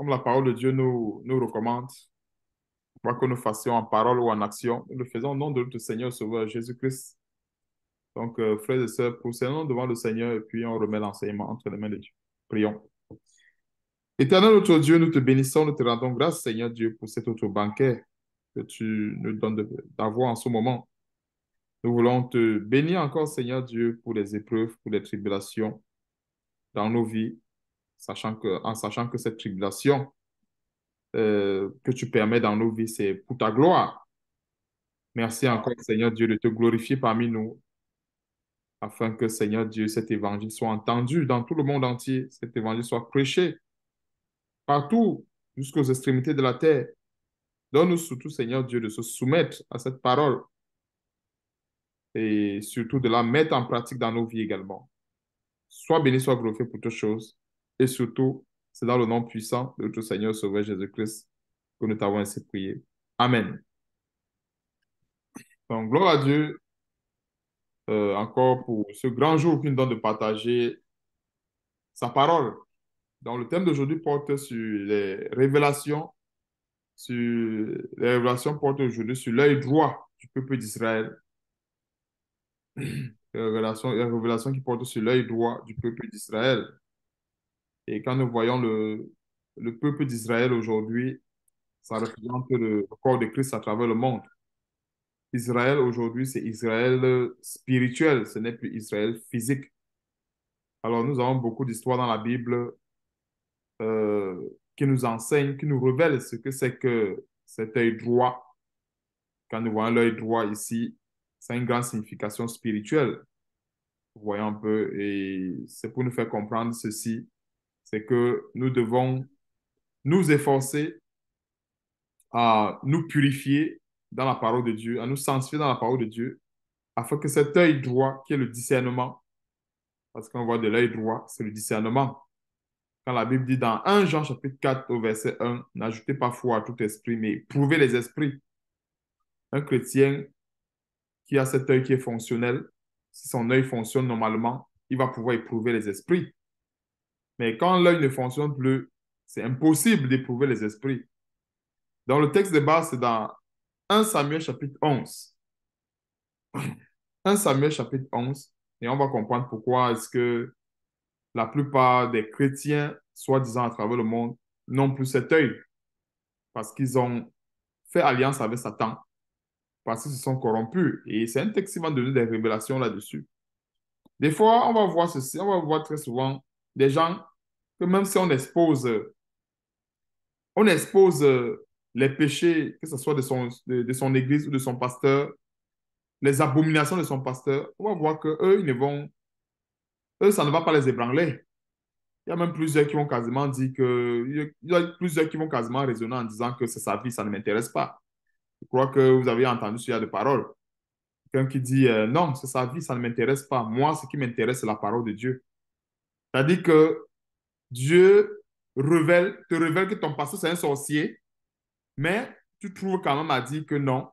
comme la parole de Dieu nous, recommande, quoi que nous fassions en parole ou en action, nous le faisons au nom de notre Seigneur Sauveur Jésus-Christ. Donc, euh, frères et sœurs, poussons devant le Seigneur et puis on remet l'enseignement entre les mains de Dieu. Prions. Éternel notre Dieu, nous te bénissons, nous te rendons grâce, Seigneur Dieu, pour cet autre banquet que tu nous donnes d'avoir en ce moment. Nous voulons te bénir encore, Seigneur Dieu, pour les épreuves, pour les tribulations dans nos vies, sachant que, en sachant que cette tribulation euh, que tu permets dans nos vies, c'est pour ta gloire. Merci encore, Seigneur Dieu, de te glorifier parmi nous, afin que, Seigneur Dieu, cet évangile soit entendu dans tout le monde entier, cet évangile soit prêché partout, jusqu'aux extrémités de la terre. Donne-nous surtout, Seigneur Dieu, de se soumettre à cette parole et surtout de la mettre en pratique dans nos vies également. Sois béni, sois glorifié pour toutes choses. Et surtout, c'est dans le nom puissant de notre Seigneur Sauveur Jésus-Christ que nous t'avons ainsi prié. Amen. Donc, gloire à Dieu euh, encore pour ce grand jour qu'il nous donne de partager sa parole. Donc, le thème d'aujourd'hui porte sur les révélations, sur les révélations portent aujourd'hui sur l'œil droit du peuple d'Israël. Les révélations, les révélations qui porte sur l'œil droit du peuple d'Israël. Et quand nous voyons le, le peuple d'Israël aujourd'hui, ça représente le, corps de Christ à travers le monde. Israël aujourd'hui, c'est Israël spirituel, ce n'est plus Israël physique. Alors nous avons beaucoup d'histoires dans la Bible euh, qui nous enseignent, qui nous révèlent ce que c'est que cet œil droit. Quand nous voyons l'œil droit ici, ça a une grande signification spirituelle. Voyons un peu, et c'est pour nous faire comprendre ceci, c'est que nous devons nous efforcer à nous purifier dans la parole de Dieu, à nous sanctifier dans la parole de Dieu, afin que cet œil droit qui est le discernement, parce qu'on voit de l'œil droit, c'est le discernement. Quand la Bible dit dans 1 Jean chapitre 4 au verset 1, n'ajoutez pas foi à tout esprit, mais prouvez les esprits. Un chrétien qui a cet œil qui est fonctionnel, si son œil fonctionne normalement, il va pouvoir éprouver les esprits. Mais quand l'œil ne fonctionne plus, c'est impossible d'éprouver les esprits. Dans le texte de base, c'est dans 1 Samuel chapitre 11. 1 Samuel chapitre 11, et on va comprendre pourquoi est-ce que la plupart des chrétiens, soi-disant à travers le monde, n'ont plus cet œil. Parce qu'ils ont fait alliance avec Satan. Parce qu'ils se sont corrompus. Et c'est un texte qui va donner des révélations là-dessus. Des fois, on va voir ceci, on va voir très souvent des gens même si on expose, on expose euh, les péchés, que ce soit de son, de, son église ou de son pasteur, les abominations de son pasteur, on va voir que eux, ils ne vont, eux, ça ne va pas les ébranler. Il y a même plusieurs qui vont quasiment dire que, il y a plusieurs qui vont quasiment raisonner en disant que c'est sa vie, ça ne m'intéresse pas. Je crois que vous avez entendu ce genre de paroles. Quelqu'un qui dit euh, non, c'est sa vie, ça ne m'intéresse pas. Moi, ce qui m'intéresse, c'est la parole de Dieu. C'est-à-dire que Dieu révèle, te révèle que ton passé c'est un sorcier, mais tu trouves quand même à dire que non,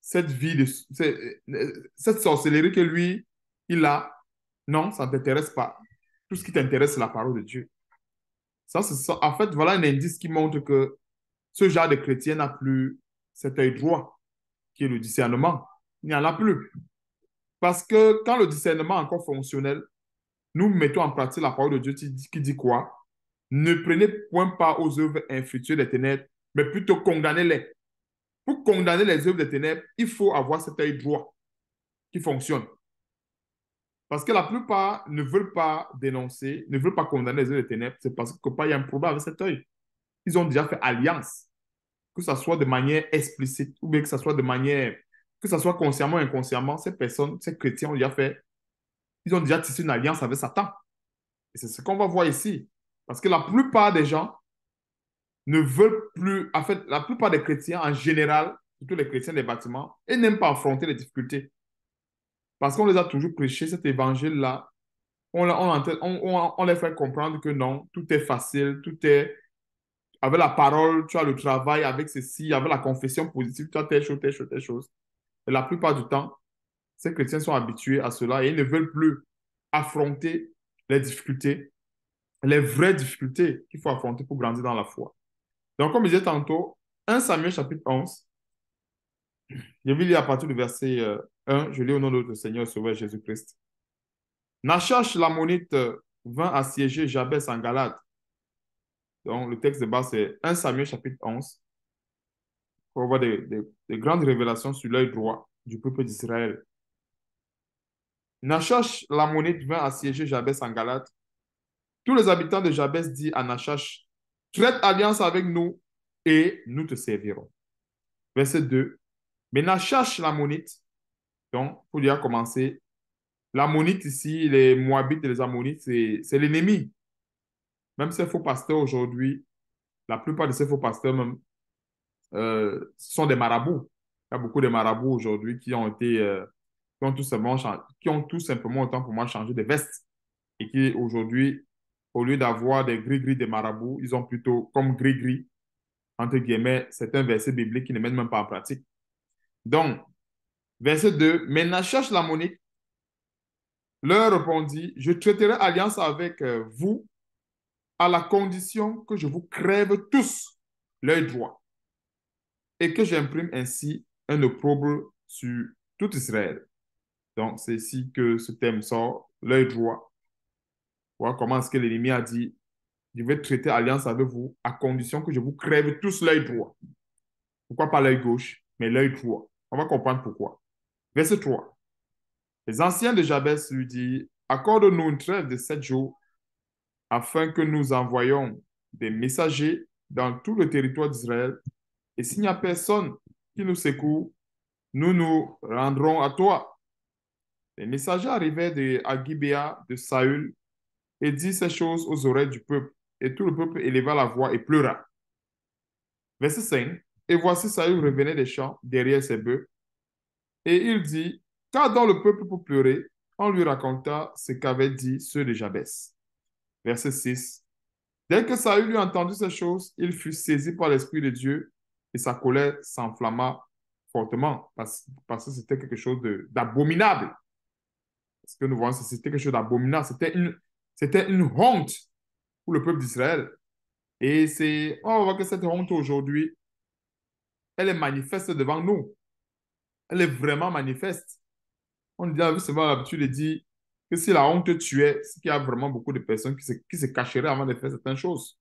cette vie, euh, cette sorcellerie que lui, il a, non, ça ne t'intéresse pas. Tout ce qui t'intéresse, c'est la parole de Dieu. Ça, En fait, voilà un indice qui montre que ce genre de chrétien n'a plus cet œil droit, qui est le discernement. Il n'y en a plus. Parce que quand le discernement est encore fonctionnel, nous mettons en pratique la parole de Dieu qui dit quoi Ne prenez point pas aux œuvres infructueuses des ténèbres, mais plutôt condamnez-les. Pour condamner les œuvres des ténèbres, il faut avoir cet œil droit qui fonctionne. Parce que la plupart ne veulent pas dénoncer, ne veulent pas condamner les œuvres des ténèbres, c'est parce qu'il y a un problème avec cet œil. Ils ont déjà fait alliance, que ce soit de manière explicite ou bien que ce soit de manière, que ce soit consciemment ou inconsciemment, ces personnes, ces chrétiens ont déjà fait ils ont déjà tissé une alliance avec Satan. Et c'est ce qu'on va voir ici. Parce que la plupart des gens ne veulent plus, en fait, la plupart des chrétiens en général, surtout les chrétiens des bâtiments, ils n'aiment pas affronter les difficultés. Parce qu'on les a toujours prêché cet évangile-là. On, les fait comprendre que non, tout est facile, tout est. Avec la parole, tu as le travail, avec ceci, avec la confession positive, tu as telle chose, telle chose, telle chose. Et la plupart du temps, ces chrétiens sont habitués à cela et ils ne veulent plus affronter les difficultés, les vraies difficultés qu'il faut affronter pour grandir dans la foi. Donc, comme je disais tantôt, 1 Samuel chapitre 11, je vais lire à partir du verset 1, euh, je lis au nom de notre Seigneur Sauveur Jésus-Christ. Nachash l'ammonite euh, vint assiéger Jabès en Galate. Donc, le texte de base, c'est 1 Samuel chapitre 11. On voit des grandes révélations sur l'œil droit du peuple d'Israël. Nachash, l'ammonite, vint assiéger Jabès en Galate. Tous les habitants de Jabès disent à Nachash, traite alliance avec nous et nous te servirons. Verset 2. Mais Nachash, l'ammonite, donc, pour dire commencer, l'ammonite ici, les Moabites et les Ammonites, c'est l'ennemi. Même ces faux pasteurs aujourd'hui, la plupart de ces faux pasteurs même, euh, sont des marabouts. Il y a beaucoup de marabouts aujourd'hui qui ont été euh, qui ont tout simplement, qui ont tout simplement autant pour moi changer de veste et qui aujourd'hui, au lieu d'avoir des gris-gris des marabouts, ils ont plutôt comme gris-gris, entre guillemets, c'est un verset biblique qui ne mettent même pas en pratique. Donc, verset 2, maintenant cherche la monique. Leur répondit, je traiterai alliance avec euh, vous à la condition que je vous crève tous leurs droits et que j'imprime ainsi un opprobre sur tout Israël. Donc, c'est ici que ce thème sort, l'œil droit. Voilà comment est-ce que l'ennemi a dit, je vais traiter alliance avec vous à condition que je vous crève tous l'œil droit. Pourquoi pas l'œil gauche, mais l'œil droit. On va comprendre pourquoi. Verset 3. Les anciens de Jabès lui disent, accorde-nous une trêve de sept jours afin que nous envoyions des messagers dans tout le territoire d'Israël. Et s'il n'y a personne qui nous secoue, nous nous rendrons à toi les messagers arrivaient de, à de Saül et disaient ces choses aux oreilles du peuple. Et tout le peuple éleva la voix et pleura. Verset 5. Et voici Saül revenait des champs derrière ses bœufs. Et il dit, car dans le peuple pour pleurer, on lui raconta ce qu'avaient dit ceux de Jabès. Verset 6. Dès que Saül eut entendu ces choses, il fut saisi par l'Esprit de Dieu et sa colère s'enflamma fortement parce, parce que c'était quelque chose d'abominable ce que nous voyons, c'était quelque chose d'abominable. C'était une, c'était une honte pour le peuple d'Israël. Et c'est, on voit que cette honte aujourd'hui, elle est manifeste devant nous. Elle est vraiment manifeste. On a souvent l'habitude de dire que si la honte tuait, c'est qu'il y a vraiment beaucoup de personnes qui se, qui se cacheraient avant de faire certaines choses.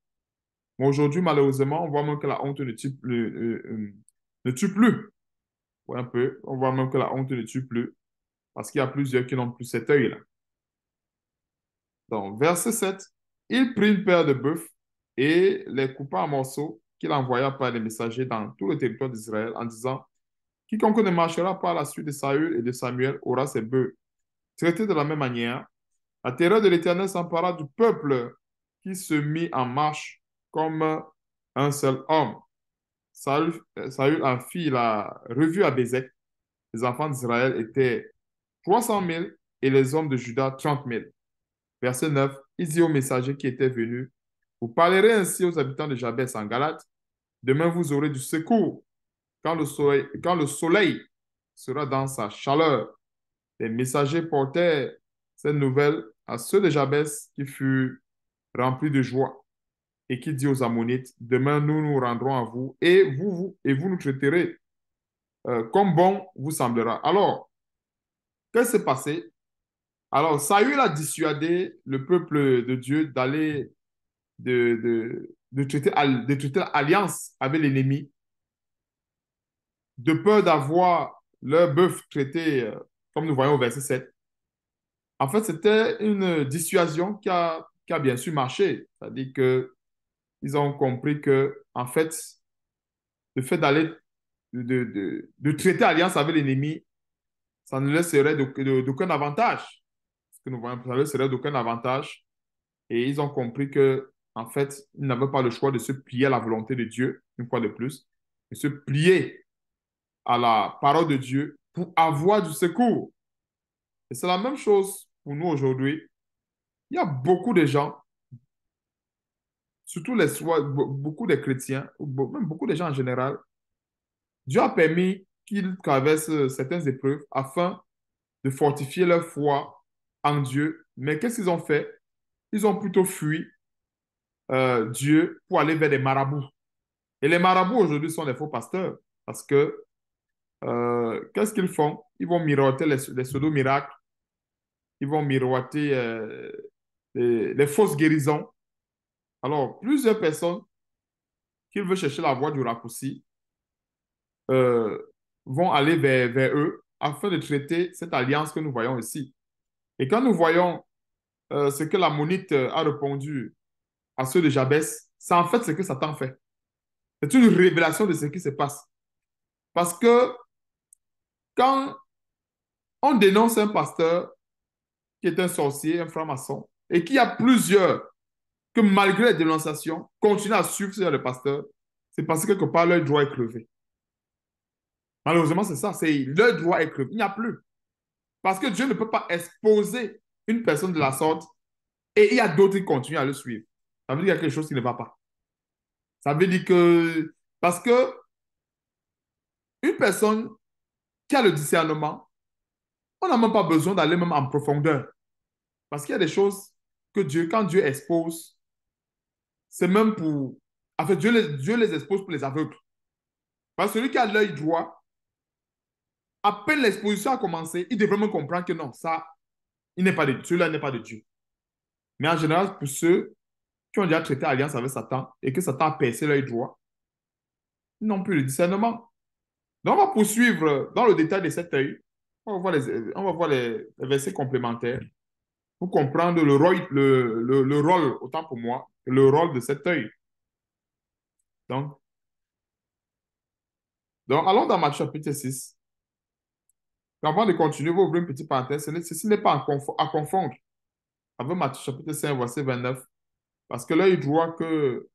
Mais aujourd'hui, malheureusement, on voit même que la honte ne tue, plus. Euh, euh, euh, ne tue plus. un peu, on voit même que la honte ne tue plus. Parce qu'il y a plusieurs qui n'ont plus cet œil-là. Donc, verset 7, il prit une paire de bœufs et les coupa en morceaux qu'il envoya par les messagers dans tout le territoire d'Israël en disant Quiconque ne marchera pas à la suite de Saül et de Samuel aura ses bœufs. Traité de la même manière, la terreur de l'Éternel s'empara du peuple qui se mit en marche comme un seul homme. Saül, euh, Saül en fit la revue à Bézek. Les enfants d'Israël étaient 300 000 et les hommes de Judas, 30 000. Verset 9, il dit au messager qui était venu, vous parlerez ainsi aux habitants de Jabès en Galate, demain vous aurez du secours. Quand le soleil, quand le soleil sera dans sa chaleur, les messagers portaient cette nouvelle à ceux de Jabès qui furent remplis de joie et qui dit aux Ammonites, demain nous nous rendrons à vous et vous, et vous nous traiterez euh, comme bon vous semblera. Alors, Qu'est-ce qui s'est passé Alors, Saül a dissuadé le peuple de Dieu d'aller, de, de, traiter, de alliance avec l'ennemi, de peur d'avoir leur bœuf traité, euh, comme nous voyons au verset 7. En fait, c'était une dissuasion qui a, bien sûr marché. C'est-à-dire qu'ils ont compris que, en fait, le fait d'aller de, traiter alliance avec l'ennemi ça ne laisserait serait d'aucun avantage. Ce que nous voyons, ça ne leur serait d'aucun avantage. Et ils ont compris que, en fait, ils n'avaient pas le choix de se plier à la volonté de Dieu, une fois de plus, de se plier à la parole de Dieu pour avoir du secours. Et c'est la même chose pour nous aujourd'hui. Il y a beaucoup de gens, surtout les, beaucoup de chrétiens, même beaucoup de gens en général, Dieu a permis qu'ils traversent euh, certaines épreuves afin de fortifier leur foi en Dieu. Mais qu'est-ce qu'ils ont fait Ils ont plutôt fui euh, Dieu pour aller vers des marabouts. Et les marabouts aujourd'hui sont des faux pasteurs parce que euh, qu'est-ce qu'ils font Ils vont miroiter les, pseudo-miracles, ils vont miroiter les, fausses guérisons. Alors, plusieurs personnes qui veulent chercher la voie du raccourci vont aller vers, eux afin de traiter cette alliance que nous voyons ici. Et quand nous voyons euh, ce que la monite euh, a répondu à ceux de Jabès, c'est en fait ce que Satan fait. C'est une révélation de ce qui se passe. Parce que quand on dénonce un pasteur qui est un sorcier, un franc-maçon, et qu'il y a plusieurs que malgré la dénonciations, continuent à suivre le pasteur, c'est parce que quelque part leur droit est crevé. Malheureusement, c'est ça. C'est le droit est crevé. Il n'y a plus. Parce que Dieu ne peut pas exposer une personne de la sorte et il y a d'autres qui continuent à le suivre. Ça veut dire y a quelque chose qui ne va pas. Ça veut dire que. Parce que une personne qui a le discernement, on n'a même pas besoin d'aller même en profondeur. Parce qu'il y a des choses que Dieu, quand Dieu expose, c'est même pour. En fait, Dieu les, Dieu les expose pour les aveugles. Parce que celui qui a l'œil droit, à peine l'exposition a commencé, il devrait même comprendre que non, ça, il n'est pas de Dieu, là n'est pas de Dieu. Mais en général, pour ceux qui ont déjà traité alliance avec Satan et que Satan a percé l'œil droit, ils n'ont plus le discernement. Donc, on va poursuivre dans le détail de cet œil. On va voir les, on va voir les versets complémentaires pour comprendre le rôle, le, rôle, autant pour moi, le rôle de cet œil. Donc, donc allons dans Matthieu chapitre 6. Avant de continuer, vous ouvrez une petite parenthèse. Ceci n'est pas à confondre avec Matthieu chapitre 5, verset 29. Parce que l'œil droit que,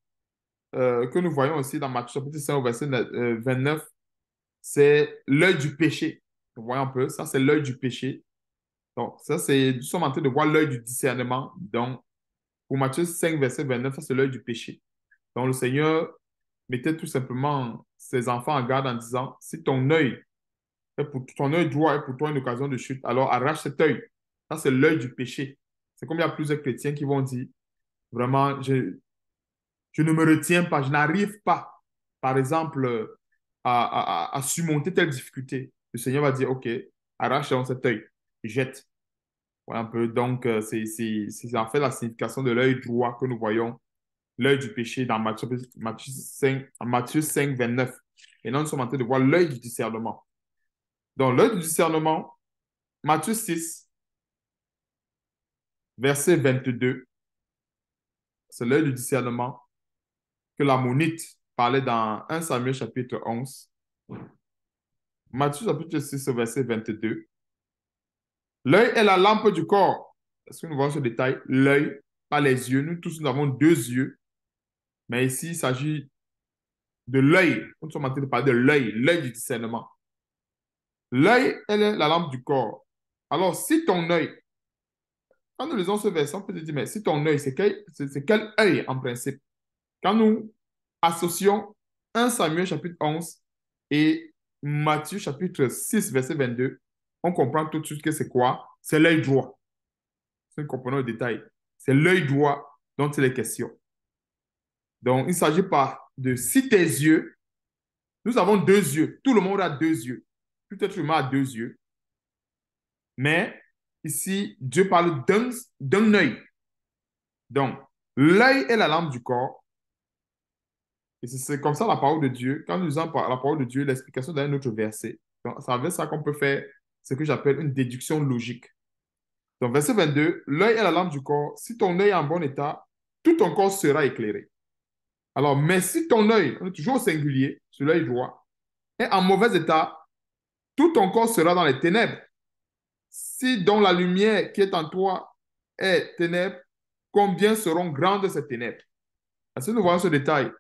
euh, que nous voyons aussi dans Matthieu chapitre 5, verset 29, euh, c'est l'œil du péché. Vous voyez un peu, ça c'est l'œil du péché. Donc, ça c'est, nous sommes en train de voir l'œil du discernement. Donc, pour Matthieu 5, verset 29, ça c'est l'œil du péché. Donc, le Seigneur mettait tout simplement ses enfants en garde en disant, si ton œil et pour ton œil droit est pour toi une occasion de chute. Alors arrache cet œil. Ça, c'est l'œil du péché. C'est comme il y a plusieurs chrétiens qui vont dire, vraiment, je, ne me retiens pas, je n'arrive pas, par exemple, euh, à, à, surmonter telle difficulté. Le Seigneur va dire, OK, arrache cet œil, jette. Voilà un peu. Donc, euh, c'est en fait la signification de l'œil droit que nous voyons, l'œil du péché dans Matthieu, 5, Matthieu 5, 29. Et non nous sommes en train de voir l'œil du discernement. Dans l'œil du discernement, Matthieu 6, verset 22, c'est l'œil du discernement que la monite parlait dans 1 Samuel chapitre 11. Matthieu chapitre 6, verset 22. L'œil est la lampe du corps. Est-ce que nous voyons ce détail? L'œil, pas les yeux. Nous tous, nous avons deux yeux. Mais ici, il s'agit de l'œil. Nous sommes en train de parler de l'œil, l'œil du discernement. L'œil est la lampe du corps. Alors, si ton œil, quand nous lisons ce verset, on peut se dire, mais si ton œil, c'est quel, œil en principe Quand nous associons 1 Samuel chapitre 11 et Matthieu chapitre 6 verset 22, on comprend tout de suite que c'est quoi C'est l'œil droit. Nous comprenons le détail. C'est l'œil droit dont il est question. Donc, il ne s'agit pas de si tes yeux. Nous avons deux yeux. Tout le monde a deux yeux peut être humain à deux yeux. Mais ici, Dieu parle d'un œil. Donc, l'œil est la lampe du corps. Et c'est comme ça la parole de Dieu. Quand nous disons la parole de Dieu, l'explication d'un autre verset, donc, ça veut ça qu'on peut faire ce que j'appelle une déduction logique. Donc, verset 22, l'œil est la lampe du corps. Si ton œil est en bon état, tout ton corps sera éclairé. Alors, mais si ton œil, toujours au singulier, sur l'œil droit, est en mauvais état, tout ton corps sera dans les ténèbres. Si dans la lumière qui est en toi est ténèbre, combien seront grandes ces ténèbres Parce que nous voyons ce détail.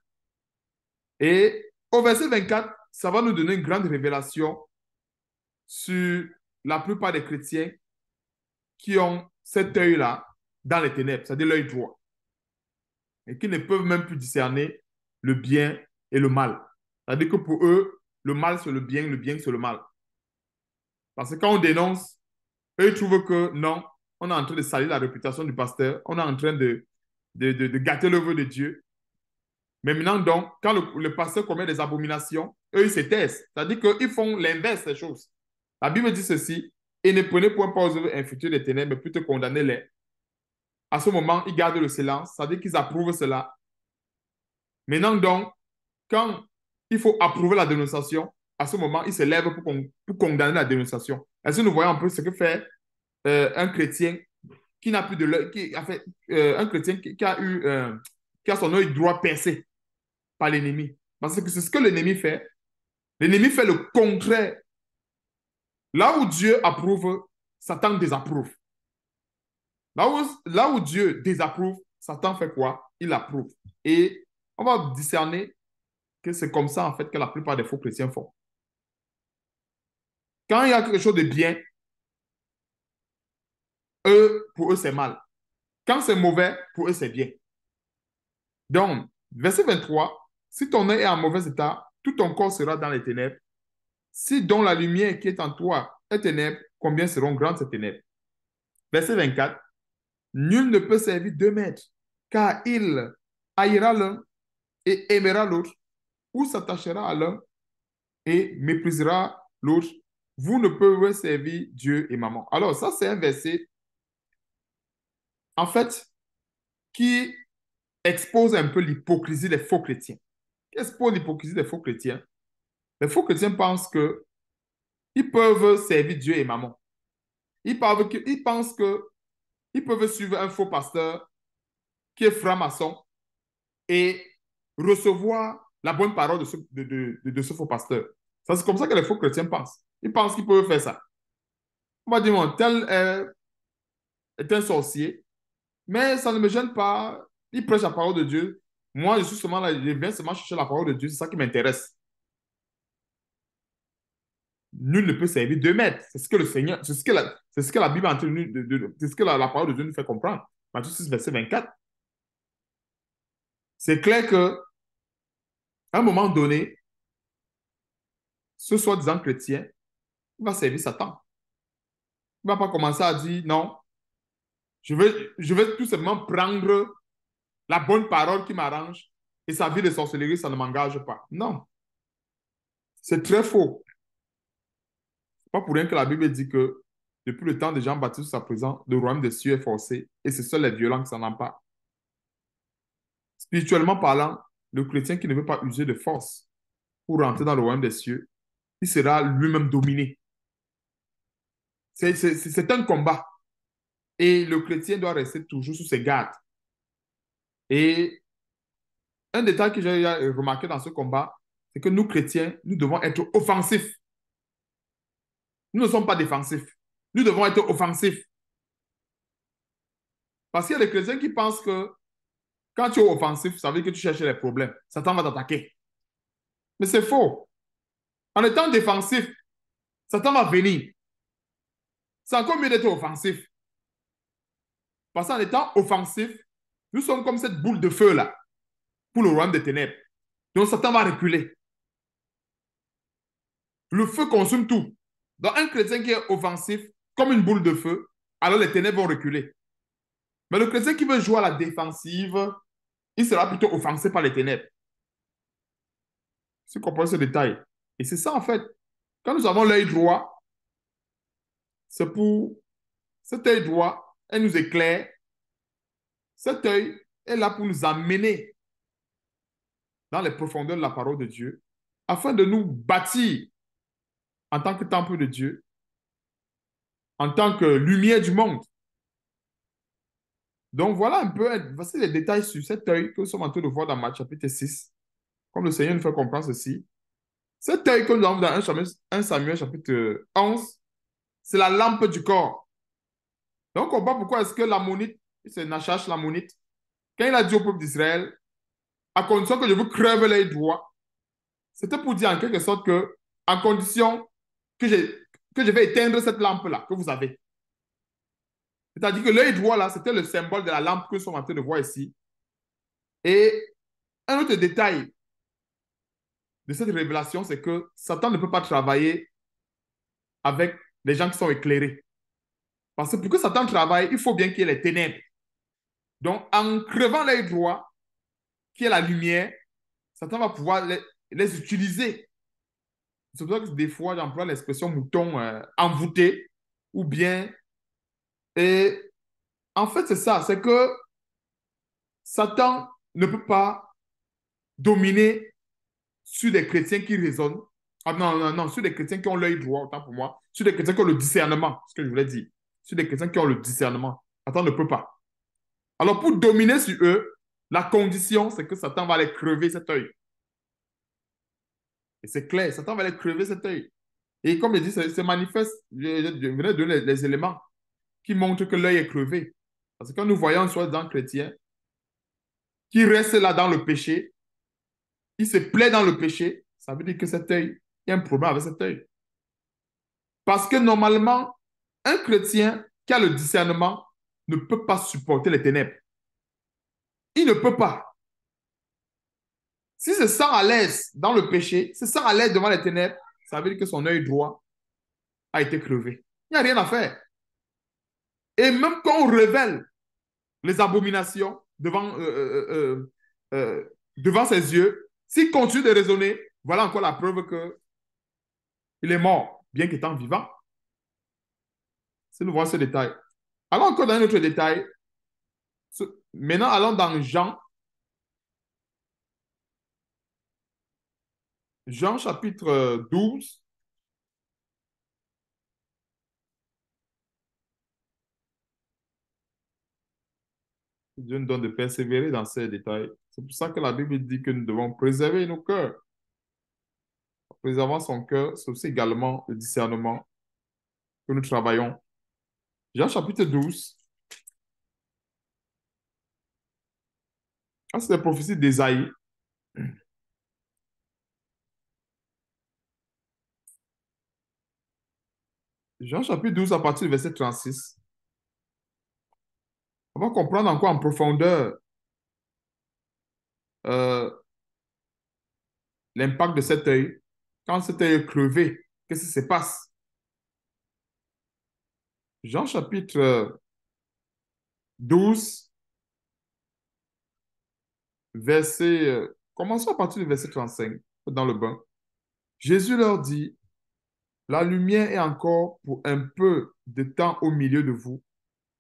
Et au verset 24, ça va nous donner une grande révélation sur la plupart des chrétiens qui ont cet œil-là dans les ténèbres, c'est-à-dire l'œil droit, et qui ne peuvent même plus discerner le bien et le mal. C'est-à-dire que pour eux, le mal, c'est le bien, le bien, c'est le mal. Parce que quand on dénonce, eux trouvent que non, on est en train de salir la réputation du pasteur, on est en train de, de, gâter le vœu de Dieu. Mais maintenant, donc, quand le, pasteur commet des abominations, eux, ils se taisent. C'est-à-dire qu'ils font l'inverse des choses. La Bible dit ceci et ne prenez point pas aux œuvres infiltrées des ténèbres, mais plutôt condamnez-les. À ce moment, ils gardent le silence, c'est-à-dire qu'ils approuvent cela. Maintenant donc, quand il faut approuver la dénonciation, à ce moment, il se lève pour, condamner la dénonciation. Est-ce que nous voyons un peu ce que fait euh, un chrétien qui n'a plus de qui a euh, un chrétien qui, a eu euh, qui a son œil droit percé par l'ennemi. Parce que c'est ce que l'ennemi fait. L'ennemi fait le contraire. Là où Dieu approuve, Satan désapprouve. Là où, là où Dieu désapprouve, Satan fait quoi Il approuve. Et on va discerner que c'est comme ça, en fait, que la plupart des faux chrétiens font. Quand il y a quelque chose de bien, eux, pour eux, c'est mal. Quand c'est mauvais, pour eux, c'est bien. Donc, verset 23, si ton œil est en mauvais état, tout ton corps sera dans les ténèbres. Si donc la lumière qui est en toi est ténèbre, combien seront grandes ces ténèbres? Verset 24, nul ne peut servir deux maîtres, car il haïra l'un et aimera l'autre, ou s'attachera à l'un et méprisera l'autre vous ne pouvez servir Dieu et maman. Alors, ça, c'est un verset, en fait, qui expose un peu l'hypocrisie des faux chrétiens. Qu'est-ce Qui expose l'hypocrisie des faux chrétiens Les faux chrétiens pensent que ils peuvent servir Dieu et maman. Ils, pensent qu'ils peuvent suivre un faux pasteur qui est franc-maçon et recevoir la bonne parole de ce, de ce faux pasteur. Ça, c'est comme ça que les faux chrétiens pensent. Ils pensent qu'ils peuvent faire ça. On va dire, tel euh, est, un sorcier, mais ça ne me gêne pas. Il prêche la parole de Dieu. Moi, je suis seulement là, je viens seulement chercher la parole de Dieu. C'est ça qui m'intéresse. Nul ne peut servir deux maîtres. C'est ce que le Seigneur, c'est ce que la, c'est ce que la Bible de c'est ce que la, parole de Dieu nous fait comprendre. Matthieu 6, verset 24. C'est clair que, à un moment donné, ce soit disant chrétien il va servir Satan. Il ne va pas commencer à dire non. Je vais, je tout simplement prendre la bonne parole qui m'arrange et sa vie de sorcellerie, ça ne m'engage pas. Non. C'est très faux. n'est pas pour rien que la Bible dit que depuis le temps de Jean-Baptiste sa présent, le royaume des cieux est forcé et c'est seul les violents qui s'en emparent. Spirituellement parlant, le chrétien qui ne veut pas user de force pour rentrer dans le royaume des cieux, il sera lui-même dominé. C'est un combat. Et le chrétien doit rester toujours sous ses gardes. Et un détail que j'ai remarqué dans ce combat, c'est que nous, chrétiens, nous devons être offensifs. Nous ne sommes pas défensifs. Nous devons être offensifs. Parce qu'il y a des chrétiens qui pensent que quand tu es offensif, ça veut dire que tu cherches les problèmes. Satan va t'attaquer. Mais c'est faux. En étant défensif, Satan va venir. C'est encore mieux d'être offensif. Parce qu'en étant offensif, nous sommes comme cette boule de feu-là pour le roi des ténèbres. Donc Satan va reculer. Le feu consomme tout. Donc un chrétien qui est offensif, comme une boule de feu, alors les ténèbres vont reculer. Mais le chrétien qui veut jouer à la défensive, il sera plutôt offensé par les ténèbres. Si vous comprenez ce détail. Et c'est ça en fait. Quand nous avons l'œil droit, c'est pour cet œil droit, elle nous éclaire. Cet œil est là pour nous amener dans les profondeurs de la parole de Dieu, afin de nous bâtir en tant que temple de Dieu, en tant que lumière du monde. Donc voilà un peu, voici les détails sur cet œil que nous sommes en train de voir dans Matthieu chapitre 6, comme le Seigneur nous fait comprendre ceci. Cet œil que nous avons dans Samuel, 1 Samuel chapitre 11, c'est la lampe du corps. Donc, on voit pourquoi est-ce que l'ammonite, c'est Nachash l'ammonite, quand il a dit au peuple d'Israël, à condition que je vous crève les doigts, c'était pour dire en quelque sorte que, à condition que je, que je vais éteindre cette lampe-là que vous avez. C'est-à-dire que l'œil droit, là, c'était le symbole de la lampe que nous sommes en train de voir ici. Et un autre détail de cette révélation, c'est que Satan ne peut pas travailler avec les gens qui sont éclairés. Parce que pour que Satan travaille, il faut bien qu'il y ait les ténèbres. Donc, en crevant l'œil droit, qui est la lumière, Satan va pouvoir les, utiliser. C'est pour ça que des fois, j'emploie l'expression mouton euh, envoûté ou bien. Et en fait, c'est ça, c'est que Satan ne peut pas dominer sur des chrétiens qui raisonnent ah non, non, non, sur des chrétiens qui ont l'œil droit, autant pour moi. Sur des chrétiens qui ont le discernement, ce que je voulais dire. Sur des chrétiens qui ont le discernement. Satan ne peut pas. Alors pour dominer sur eux, la condition, c'est que Satan va aller crever cet œil. Et c'est clair, Satan va aller crever cet œil. Et comme je dis, c'est manifeste. Je, je, de donner les, éléments qui montrent que l'œil est crevé. Parce que quand nous voyons soit dans chrétien qui reste là dans le péché, qui se plaît dans le péché, ça veut dire que cet œil il y a un problème avec cet œil. Parce que normalement, un chrétien qui a le discernement ne peut pas supporter les ténèbres. Il ne peut pas. Si se sent à l'aise dans le péché, se sent à l'aise devant les ténèbres, ça veut dire que son œil droit a été crevé. Il n'y a rien à faire. Et même quand on révèle les abominations devant, euh, euh, euh, devant ses yeux, s'il continue de raisonner, voilà encore la preuve que il est mort, bien qu'étant vivant. C'est nous voir ce détail. Allons encore dans un autre détail. Maintenant, allons dans Jean. Jean chapitre 12. Euh, Dieu nous donne de persévérer dans ces détails. C'est pour ça que la Bible dit que nous devons préserver nos cœurs préservant son cœur, c'est aussi également le discernement que nous travaillons. Jean chapitre 12. Ah, c'est la prophétie d'Ésaïe. Jean chapitre 12 à partir du verset 36. On va comprendre encore en profondeur euh, l'impact de cet œil quand c'était crevé, qu'est-ce qui se passe Jean chapitre 12, euh, verset, euh, commençons à partir du verset 35, dans le bain. Jésus leur dit, la lumière est encore pour un peu de temps au milieu de vous.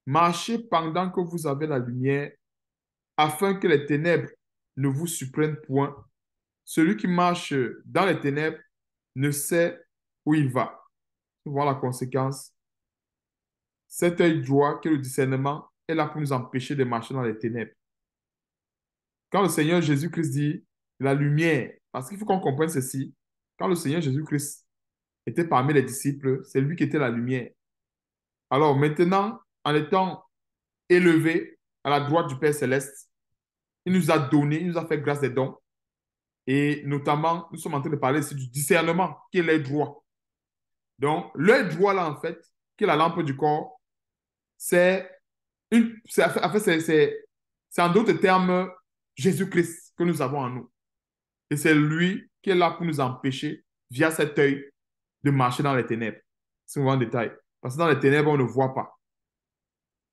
Marchez pendant que vous avez la lumière, afin que les ténèbres ne vous surprennent point. Celui qui marche dans les ténèbres ne sait où il va. Voilà la conséquence. Cet œil droit que le discernement est là pour nous empêcher de marcher dans les ténèbres. Quand le Seigneur Jésus-Christ dit la lumière, parce qu'il faut qu'on comprenne ceci, quand le Seigneur Jésus-Christ était parmi les disciples, c'est lui qui était la lumière. Alors maintenant, en étant élevé à la droite du Père céleste, il nous a donné, il nous a fait grâce des dons et notamment, nous sommes en train de parler ici du discernement, qui est l'œil droit. Donc, le droit, là, en fait, qui est la lampe du corps, c'est une. C'est, en fait, d'autres termes Jésus-Christ que nous avons en nous. Et c'est lui qui est là pour nous empêcher, via cet œil, de marcher dans les ténèbres. c'est on en détail. Parce que dans les ténèbres, on ne voit pas.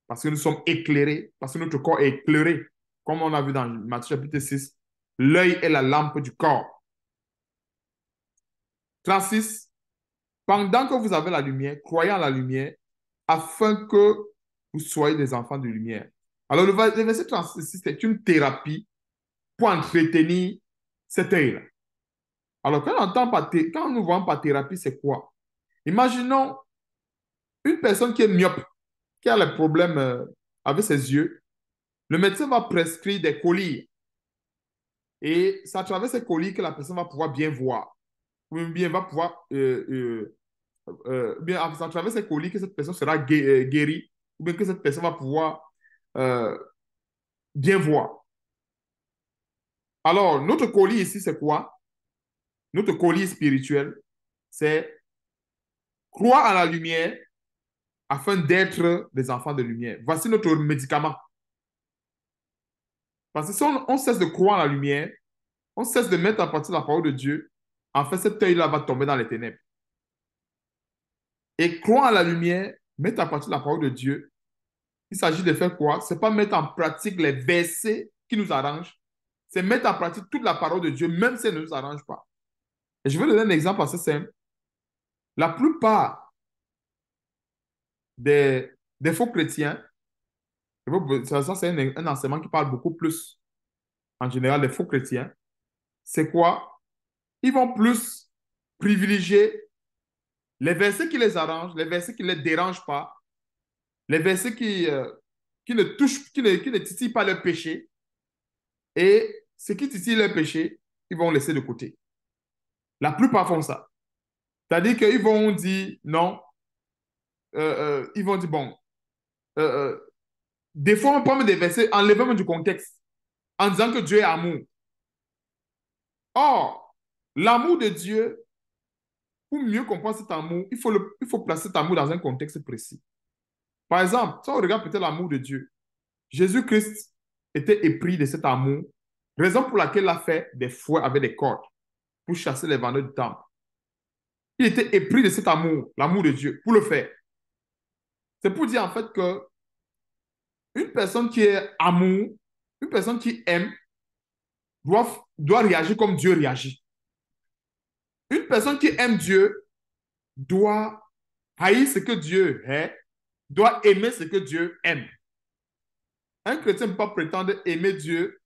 Parce que nous sommes éclairés, parce que notre corps est éclairé. Comme on a vu dans Matthieu chapitre 6, L'œil est la lampe du corps. 36. Pendant que vous avez la lumière, croyez en la lumière afin que vous soyez des enfants de lumière. Alors, le, verset 36, c'est une thérapie pour entretenir cet œil-là. Alors, quand on, entend par quand nous voyons par thérapie, c'est quoi? Imaginons une personne qui est myope, qui a des problèmes euh, avec ses yeux. Le médecin va prescrire des colliers et c'est à travers ces colis que la personne va pouvoir bien voir. Ou bien va pouvoir. Euh, euh, euh bien, à ah, travers ces colis que cette personne sera euh, guérie. Ou bien que cette personne va pouvoir bien voir. Alors, notre colis ici, c'est quoi? Notre colis spirituel, c'est croire à la lumière afin d'être des enfants de lumière. Voici notre médicament. Parce que si on, cesse de croire à la lumière, on cesse de mettre en partie la parole de Dieu, en fait, cet œil-là va tomber dans les ténèbres. Et croire à la lumière, mettre à partie la parole de Dieu, il s'agit de faire quoi Ce pas mettre en pratique les versets qui nous arrangent, c'est mettre en pratique toute la parole de Dieu, même si elle ne nous arrange pas. Et je vais donner un exemple assez simple. La plupart des faux chrétiens ça, c'est un, enseignement qui parle beaucoup plus, en général, des faux chrétiens. C'est quoi Ils vont plus privilégier les versets qui les arrangent, les versets qui ne les dérangent pas, les versets qui, euh, qui ne touchent, qui ne, titillent pas leur péché. Et ceux qui titille leur péché, ils vont laisser de côté. La plupart font ça. C'est-à-dire qu'ils vont dire non. Euh, euh, ils vont dire bon, euh, des fois, on me des versets, enlevons du contexte, en disant que Dieu est amour. Or, l'amour de Dieu, pour mieux comprendre cet amour, il faut, le, il faut placer cet amour dans un contexte précis. Par exemple, si on regarde peut-être l'amour de Dieu, Jésus-Christ était épris de cet amour, raison pour laquelle il a fait des fouets avec des cordes pour chasser les vendeurs du temple. Il était épris de cet amour, l'amour de Dieu, pour le faire. C'est pour dire en fait que une personne qui est amour, une personne qui aime, doit, doit réagir comme Dieu réagit. Une personne qui aime Dieu doit haïr ce que Dieu est, doit aimer ce que Dieu aime. Un chrétien ne peut pas prétendre aimer Dieu,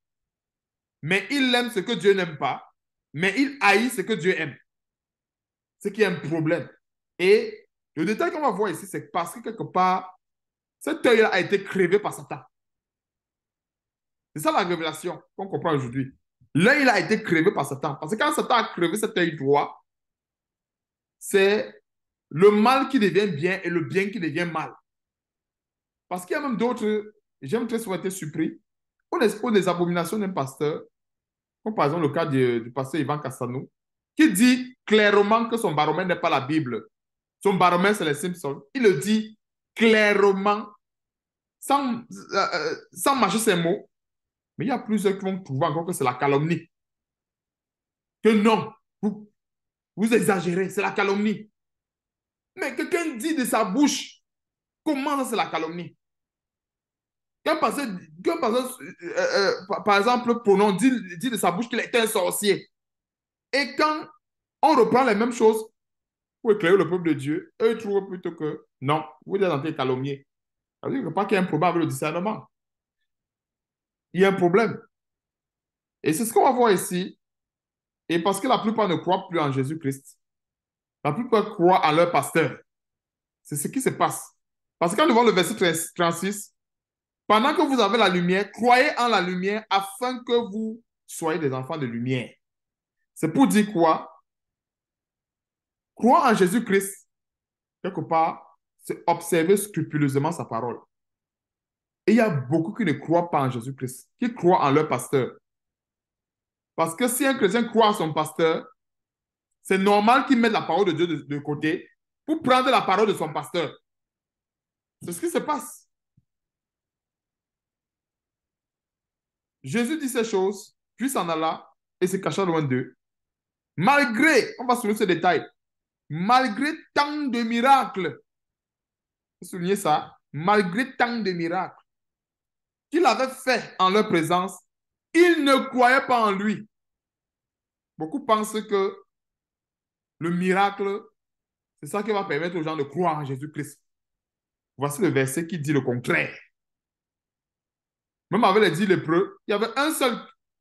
mais il aime ce que Dieu n'aime pas, mais il haït ce que Dieu aime. Ce qui est un problème. Et le détail qu'on va voir ici, c'est parce que quelque part, cet œil-là a été crevé par Satan. C'est ça la révélation qu'on comprend aujourd'hui. L'œil a été crevé par Satan. Parce que quand Satan a crevé cet œil droit, c'est le mal qui devient bien et le bien qui devient mal. Parce qu'il y a même d'autres, j'aime très souvent être surpris, on des abominations d'un pasteur, comme par exemple le cas du, pasteur Ivan Cassano, qui dit clairement que son baromètre n'est pas la Bible. Son baromètre, c'est les Simpsons. Il le dit clairement, sans, euh, euh, sans mâcher ces mots, mais il y a plusieurs qui vont trouver encore que c'est la calomnie. Que non, vous, vous exagérez, c'est la calomnie. Mais quelqu'un dit de sa bouche, comment c'est la calomnie Quand, passé, euh, par exemple, Pronon dit, dit de sa bouche qu'il était un sorcier, et quand on reprend les mêmes choses, pour éclairer le peuple de Dieu, eux trouvent plutôt que non, vous êtes en train de calomnier. Ça veut dire que pas qu'il y a un problème avec le discernement. Il y a un problème. Et c'est ce qu'on va voir ici. Et parce que la plupart ne croient plus en Jésus-Christ, la plupart croient en leur pasteur. C'est ce qui se passe. Parce que quand nous le verset 36, pendant que vous avez la lumière, croyez en la lumière afin que vous soyez des enfants de lumière. C'est pour dire quoi Croire en Jésus-Christ, quelque part, c'est observer scrupuleusement sa parole. Et il y a beaucoup qui ne croient pas en Jésus-Christ, qui croient en leur pasteur. Parce que si un chrétien croit en son pasteur, c'est normal qu'il mette la parole de Dieu de, côté pour prendre la parole de son pasteur. C'est ce qui se passe. Jésus dit ces choses, puis s'en alla et se cacha loin d'eux. Malgré, on va soulever ce détail, malgré tant de miracles, vous ça, malgré tant de miracles qu'il avait fait en leur présence, ils ne croyaient pas en lui. Beaucoup pensent que le miracle, c'est ça qui va permettre aux gens de croire en Jésus-Christ. Voici le verset qui dit le contraire. Même avec les dix lépreux, il y avait un seul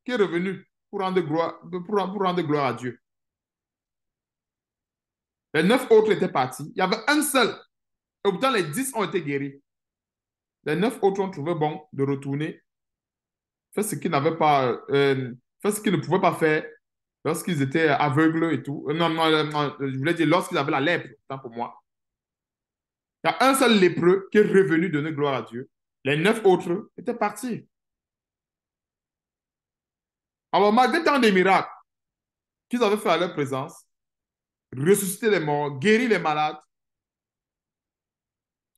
qui est revenu pour rendre gloire, pour rendre gloire à Dieu. Les neuf autres étaient partis. Il y avait un seul. Et pourtant, les dix ont été guéris. Les neuf autres ont trouvé bon de retourner faire ce qu'ils n'avaient pas, euh, faire ce qu'ils ne pouvaient pas faire lorsqu'ils étaient aveugles et tout. Euh, non, non, euh, je voulais dire lorsqu'ils avaient la lèpre, tant pour moi. Il y a un seul lépreux qui est revenu donner gloire à Dieu. Les neuf autres étaient partis. Alors, malgré tant de miracles qu'ils avaient fait à leur présence, ressusciter les morts, guérir les malades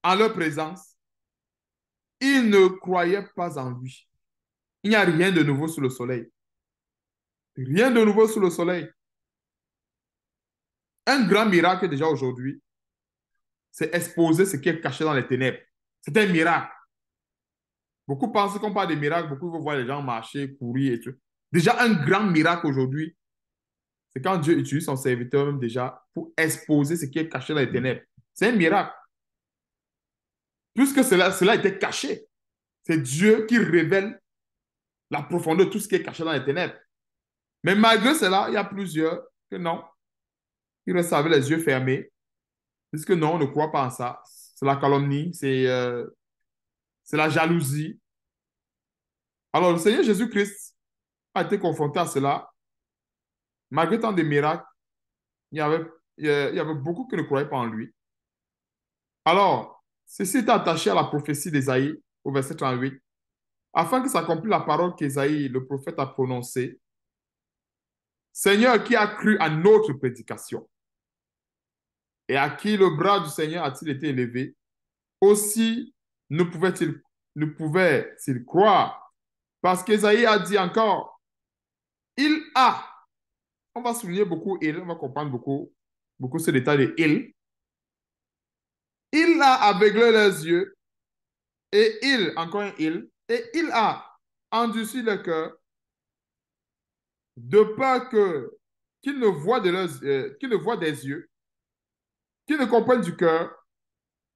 en leur présence, ils ne croyaient pas en lui. Il n'y a rien de nouveau sous le soleil. Rien de nouveau sous le soleil. Un grand miracle déjà aujourd'hui, c'est exposer ce qui est caché dans les ténèbres. C'est un miracle. Beaucoup pensent qu'on parle de miracles, beaucoup vont voir les gens marcher, courir et tout. Déjà un grand miracle aujourd'hui, c'est quand Dieu utilise son serviteur même déjà pour exposer ce qui est caché dans les ténèbres. C'est un miracle. Puisque cela, cela était caché, c'est Dieu qui révèle la profondeur de tout ce qui est caché dans les ténèbres. Mais malgré cela, il y a plusieurs que non. Ils restent avec les yeux fermés. Puisque non, on ne croit pas en ça. C'est la calomnie, c'est euh, la jalousie. Alors, le Seigneur Jésus-Christ a été confronté à cela Malgré tant de miracles, il y avait, il y avait beaucoup qui ne croyaient pas en lui. Alors, ceci est attaché à la prophétie d'Ésaïe au verset 38, afin que s'accomplisse la parole qu'Ésaïe, le prophète, a prononcée. Seigneur qui a cru à notre prédication et à qui le bras du Seigneur a-t-il été élevé, aussi ne pouvait-il ne pouvait-il croire parce qu'Ésaïe a dit encore, il a on va souligner beaucoup il, on va comprendre beaucoup, beaucoup ce détail de il. Il a aveuglé leurs yeux et il, encore un il, et il a endurci le cœur de peur que qu'ils ne voient de leurs, euh, qu'ils ne voient des yeux, qu'ils ne comprennent du cœur,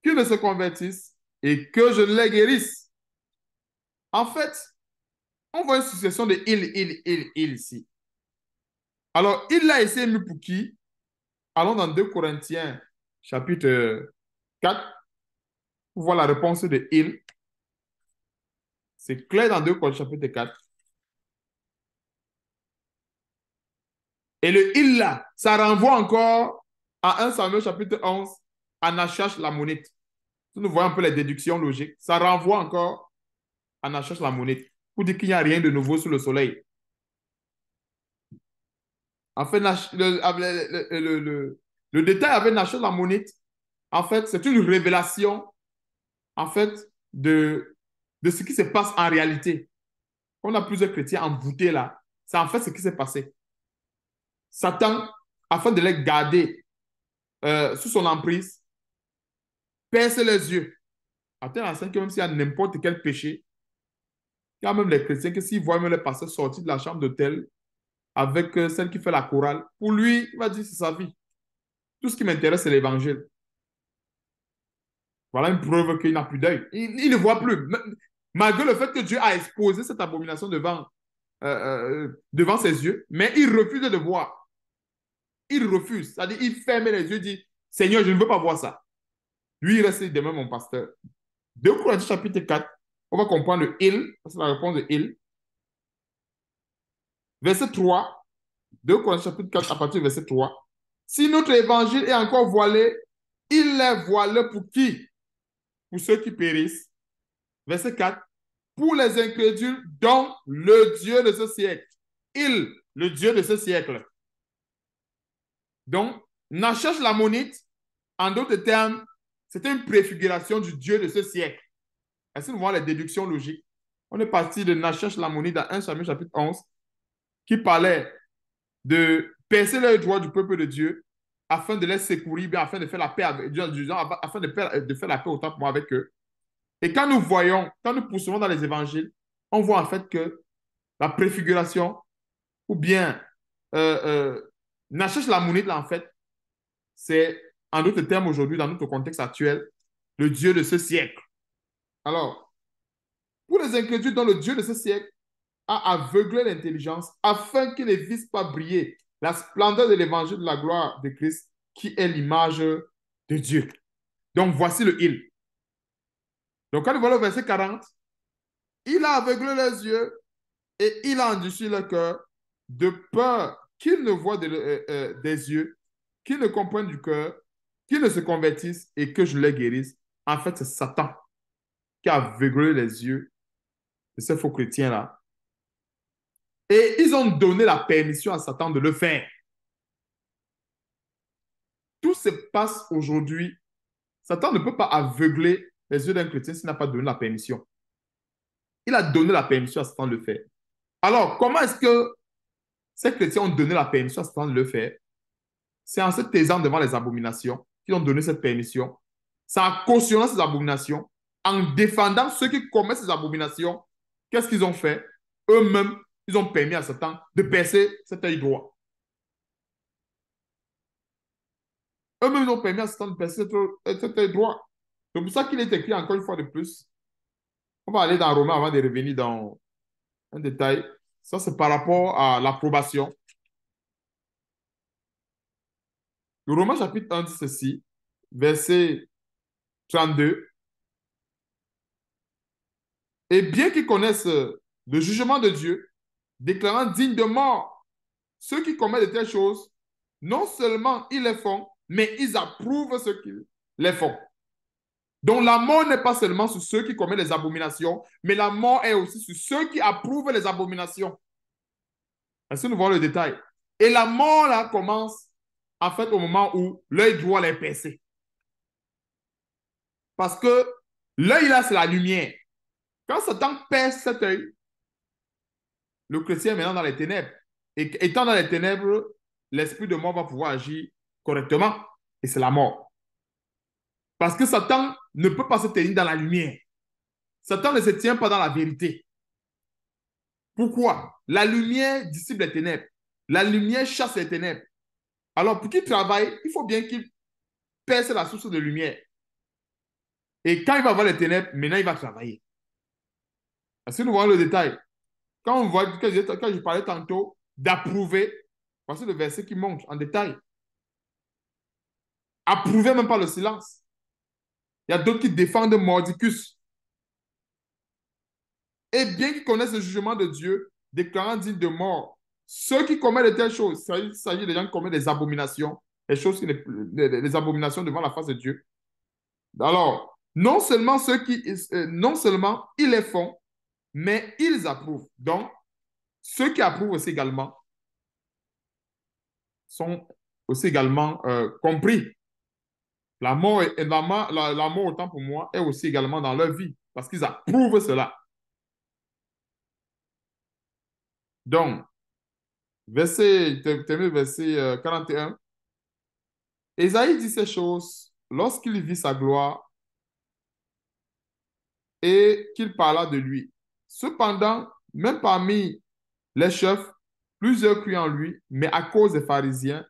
qu'ils ne se convertissent et que je les guérisse. En fait, on voit une succession de il, il, il, il ici. Alors, il l'a essayé, mais pour qui Allons dans 2 Corinthiens, chapitre 4, pour voir la réponse de il. C'est clair dans 2 Corinthiens, chapitre 4. Et le il là, ça renvoie encore à 1 Samuel chapitre 11, à Nachash la monnaie. Si nous voyons un peu les déductions logiques, ça renvoie encore à Nachash la monnaie. Pour dire qu'il n'y a rien de nouveau sous le soleil. En fait, le, le, le, le détail avec la Lamonite, en fait, c'est une révélation, en fait, de, de ce qui se passe en réalité. On a plusieurs chrétiens envoûtés là. C'est en fait ce qui s'est passé. Satan, afin de les garder euh, sous son emprise, perce les yeux. Attends, à que même s'il y a n'importe quel péché, il y a même les chrétiens que s'ils voient même les passer sortir de la chambre d'hôtel, avec euh, celle qui fait la chorale. Pour lui, il va dire c'est sa vie. Tout ce qui m'intéresse, c'est l'évangile. Voilà une preuve qu'il n'a plus d'œil. Il, ne voit plus. Malgré le fait que Dieu a exposé cette abomination devant, euh, euh, devant ses yeux, mais il refuse de voir. Il refuse. C'est-à-dire, il ferme les yeux, et dit Seigneur, je ne veux pas voir ça. Lui, il reste demain mon pasteur. Deux Corinthiens chapitre 4, on va comprendre le il, c'est la réponse de il verset 3, 2 Corinthiens chapitre 4 à partir du verset 3. Si notre évangile est encore voilé, il est voilé pour qui Pour ceux qui périssent. Verset 4. Pour les incrédules, dont le Dieu de ce siècle. Il, le Dieu de ce siècle. Donc, Nachash l'ammonite, en d'autres termes, c'est une préfiguration du Dieu de ce siècle. Est-ce que nous voyons les déductions logiques On est parti de Nachash l'ammonite dans 1 Samuel chapitre 11 qui parlait de percer les droits du peuple de Dieu afin de les secourir, afin de faire la paix avec afin de, faire la paix autant pour moi avec eux. Et quand nous voyons, quand nous poursuivons dans les évangiles, on voit en fait que la préfiguration, ou bien euh, euh, monite Lamounid, là, en fait, c'est, en d'autres termes, aujourd'hui, dans notre contexte actuel, le Dieu de ce siècle. Alors, pour les incrédules dans le Dieu de ce siècle, a aveuglé l'intelligence afin qu'il ne vise pas briller la splendeur de l'évangile de la gloire de Christ qui est l'image de Dieu. Donc voici le il. Donc quand nous voyons le verset 40, il a aveuglé les yeux et il a endurci le cœur de peur qu'ils ne voient euh, euh, des yeux, qu'ils ne comprennent du cœur, qu'ils ne se convertissent et que je les guérisse. En fait, c'est Satan qui a aveuglé les yeux de ces faux chrétiens-là et ils ont donné la permission à Satan de le faire. Tout se passe aujourd'hui. Satan ne peut pas aveugler les yeux d'un chrétien s'il n'a pas donné la permission. Il a donné la permission à Satan de le faire. Alors, comment est-ce que ces chrétiens ont donné la permission à Satan de le faire C'est en se taisant devant les abominations qu'ils ont donné cette permission. C'est en cautionnant ces abominations, en défendant ceux qui commettent ces abominations. Qu'est-ce qu'ils ont fait Eux-mêmes ils ont permis à Satan de percer cet œil droit. Eux-mêmes, ont permis à Satan de percer euh, cet œil droit. C'est pour ça qu'il est écrit encore une fois de plus. On va aller dans Romain avant de revenir dans un détail. Ça, c'est par rapport à l'approbation. Le Romain chapitre 1 dit ceci, verset 32. Et bien qu'ils connaissent le jugement de Dieu, déclarant digne de mort ceux qui commettent de telles choses. Non seulement ils les font, mais ils approuvent ce qu'ils les font. Donc la mort n'est pas seulement sur ceux qui commettent les abominations, mais la mort est aussi sur ceux qui approuvent les abominations. que nous voyons le détail. Et la mort, là, commence en fait au moment où l'œil doit les percer Parce que l'œil, là, c'est la lumière. Quand Satan perce cet œil, le chrétien est maintenant dans les ténèbres. Et étant dans les ténèbres, l'esprit de mort va pouvoir agir correctement et c'est la mort. Parce que Satan ne peut pas se tenir dans la lumière. Satan ne se tient pas dans la vérité. Pourquoi La lumière dissipe les ténèbres. La lumière chasse les ténèbres. Alors, pour qu'il travaille, il faut bien qu'il perce la source de lumière. Et quand il va voir les ténèbres, maintenant il va travailler. est que nous voyons le détail quand on voit, je, quand parlais tantôt d'approuver, voici le verset qui montre en détail. Approuver même pas le silence. Il y a d'autres qui défendent Mordicus. Et bien qu'ils connaissent le jugement de Dieu, déclarant digne de mort, ceux qui commettent de telles choses, il s'agit des gens qui commettent des abominations, des choses qui les, abominations devant la face de Dieu. Alors, non seulement ceux qui, euh, non seulement ils les font, mais ils approuvent. Donc, ceux qui approuvent aussi également sont aussi également euh, compris. L'amour et autant pour moi, est aussi également dans leur vie, parce qu'ils approuvent cela. Donc, verset, verset 41. Euh, Esaïe dit ces choses lorsqu'il vit sa gloire et qu'il parla de lui. Cependant, même parmi les chefs, plusieurs crient en lui, mais à cause des pharisiens,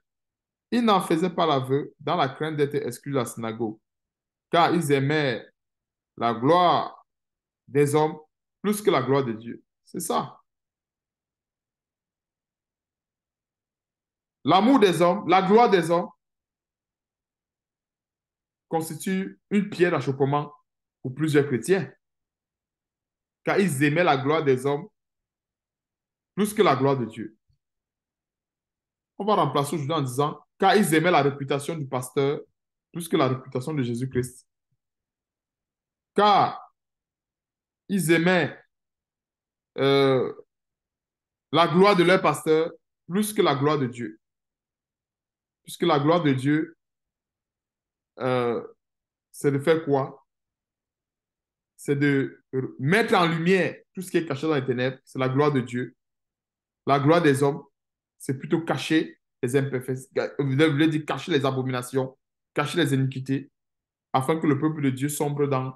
ils n'en faisaient pas l'aveu dans la crainte d'être exclus de la synagogue, car ils aimaient la gloire des hommes plus que la gloire de Dieu. C'est ça. L'amour des hommes, la gloire des hommes constitue une pierre d'achoppement pour plusieurs chrétiens car ils aimaient la gloire des hommes plus que la gloire de Dieu. On va remplacer aujourd'hui en disant, car ils aimaient la réputation du pasteur plus que la réputation de Jésus-Christ. Car ils aimaient euh, la gloire de leur pasteur plus que la gloire de Dieu. Puisque la gloire de Dieu, euh, c'est de faire quoi c'est de mettre en lumière tout ce qui est caché dans les ténèbres. C'est la gloire de Dieu. La gloire des hommes, c'est plutôt cacher les imperfections, vous voulez dire cacher les abominations, cacher les iniquités, afin que le peuple de Dieu sombre dans,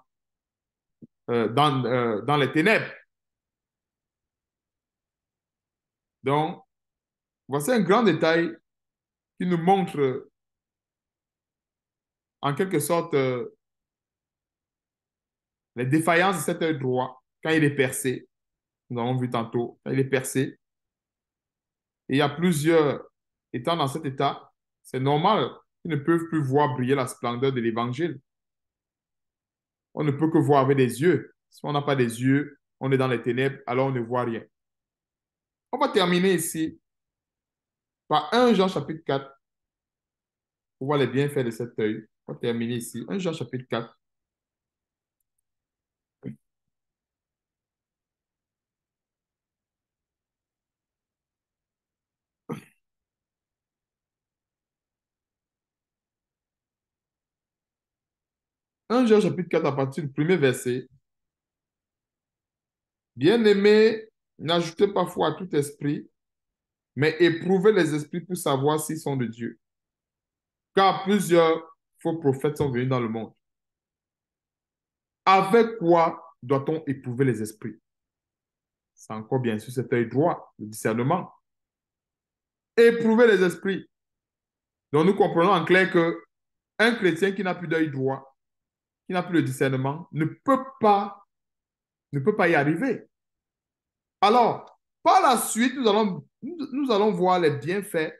euh, euh, dans, les ténèbres. Donc, voici un grand détail qui nous montre en quelque sorte euh, les défaillances de cet œil droit, quand il est percé, nous avons vu tantôt, quand il est percé, il y a plusieurs étant dans cet état, c'est normal. qu'ils ne peuvent plus voir briller la splendeur de l'évangile. On ne peut que voir avec des yeux. Si on n'a pas des yeux, on est dans les ténèbres, alors on ne voit rien. On va terminer ici par 1 Jean chapitre 4 pour voir les bienfaits de cet œil. On va terminer ici. 1 Jean chapitre 4. 1 Jean chapitre 4, à partir du premier verset, Bien-aimés, n'ajoutez pas foi à tout esprit, mais éprouvez les esprits pour savoir s'ils sont de Dieu. Car plusieurs faux prophètes sont venus dans le monde. Avec quoi doit-on éprouver les esprits C'est encore bien sûr cet œil droit, le discernement. Éprouvez les esprits. Donc nous comprenons en clair que un chrétien qui n'a plus d'œil droit qui n'a plus le discernement, ne peut pas, ne peut pas y arriver. Alors, par la suite, nous allons, nous allons voir les bienfaits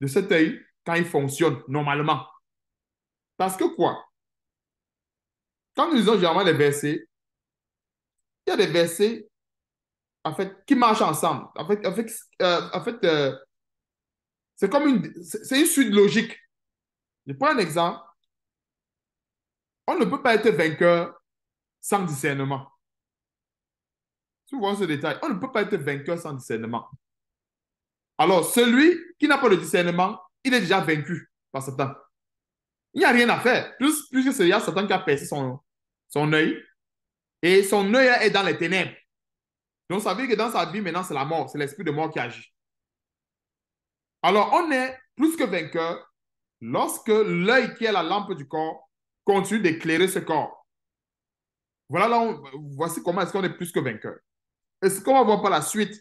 de cet œil quand il fonctionne normalement. Parce que quoi? Quand nous disons généralement les versets, il y a des versets en fait, qui marchent ensemble. En fait, euh, euh, c'est comme une, c'est une suite logique. Je prends un exemple. On ne peut pas être vainqueur sans discernement. Tu vois ce détail. On ne peut pas être vainqueur sans discernement. Alors, celui qui n'a pas le discernement, il est déjà vaincu par Satan. Il n'y a rien à faire. Plus, puisque y a Satan qui a percé son, son œil. Et son œil est dans les ténèbres. Donc, ça veut dire que dans sa vie, maintenant, c'est la mort. C'est l'esprit de mort qui agit. Alors, on est plus que vainqueur lorsque l'œil qui est la lampe du corps continue d'éclairer ce corps. Voilà, voici comment est-ce qu'on est plus que vainqueur. est ce qu'on va voir par la suite,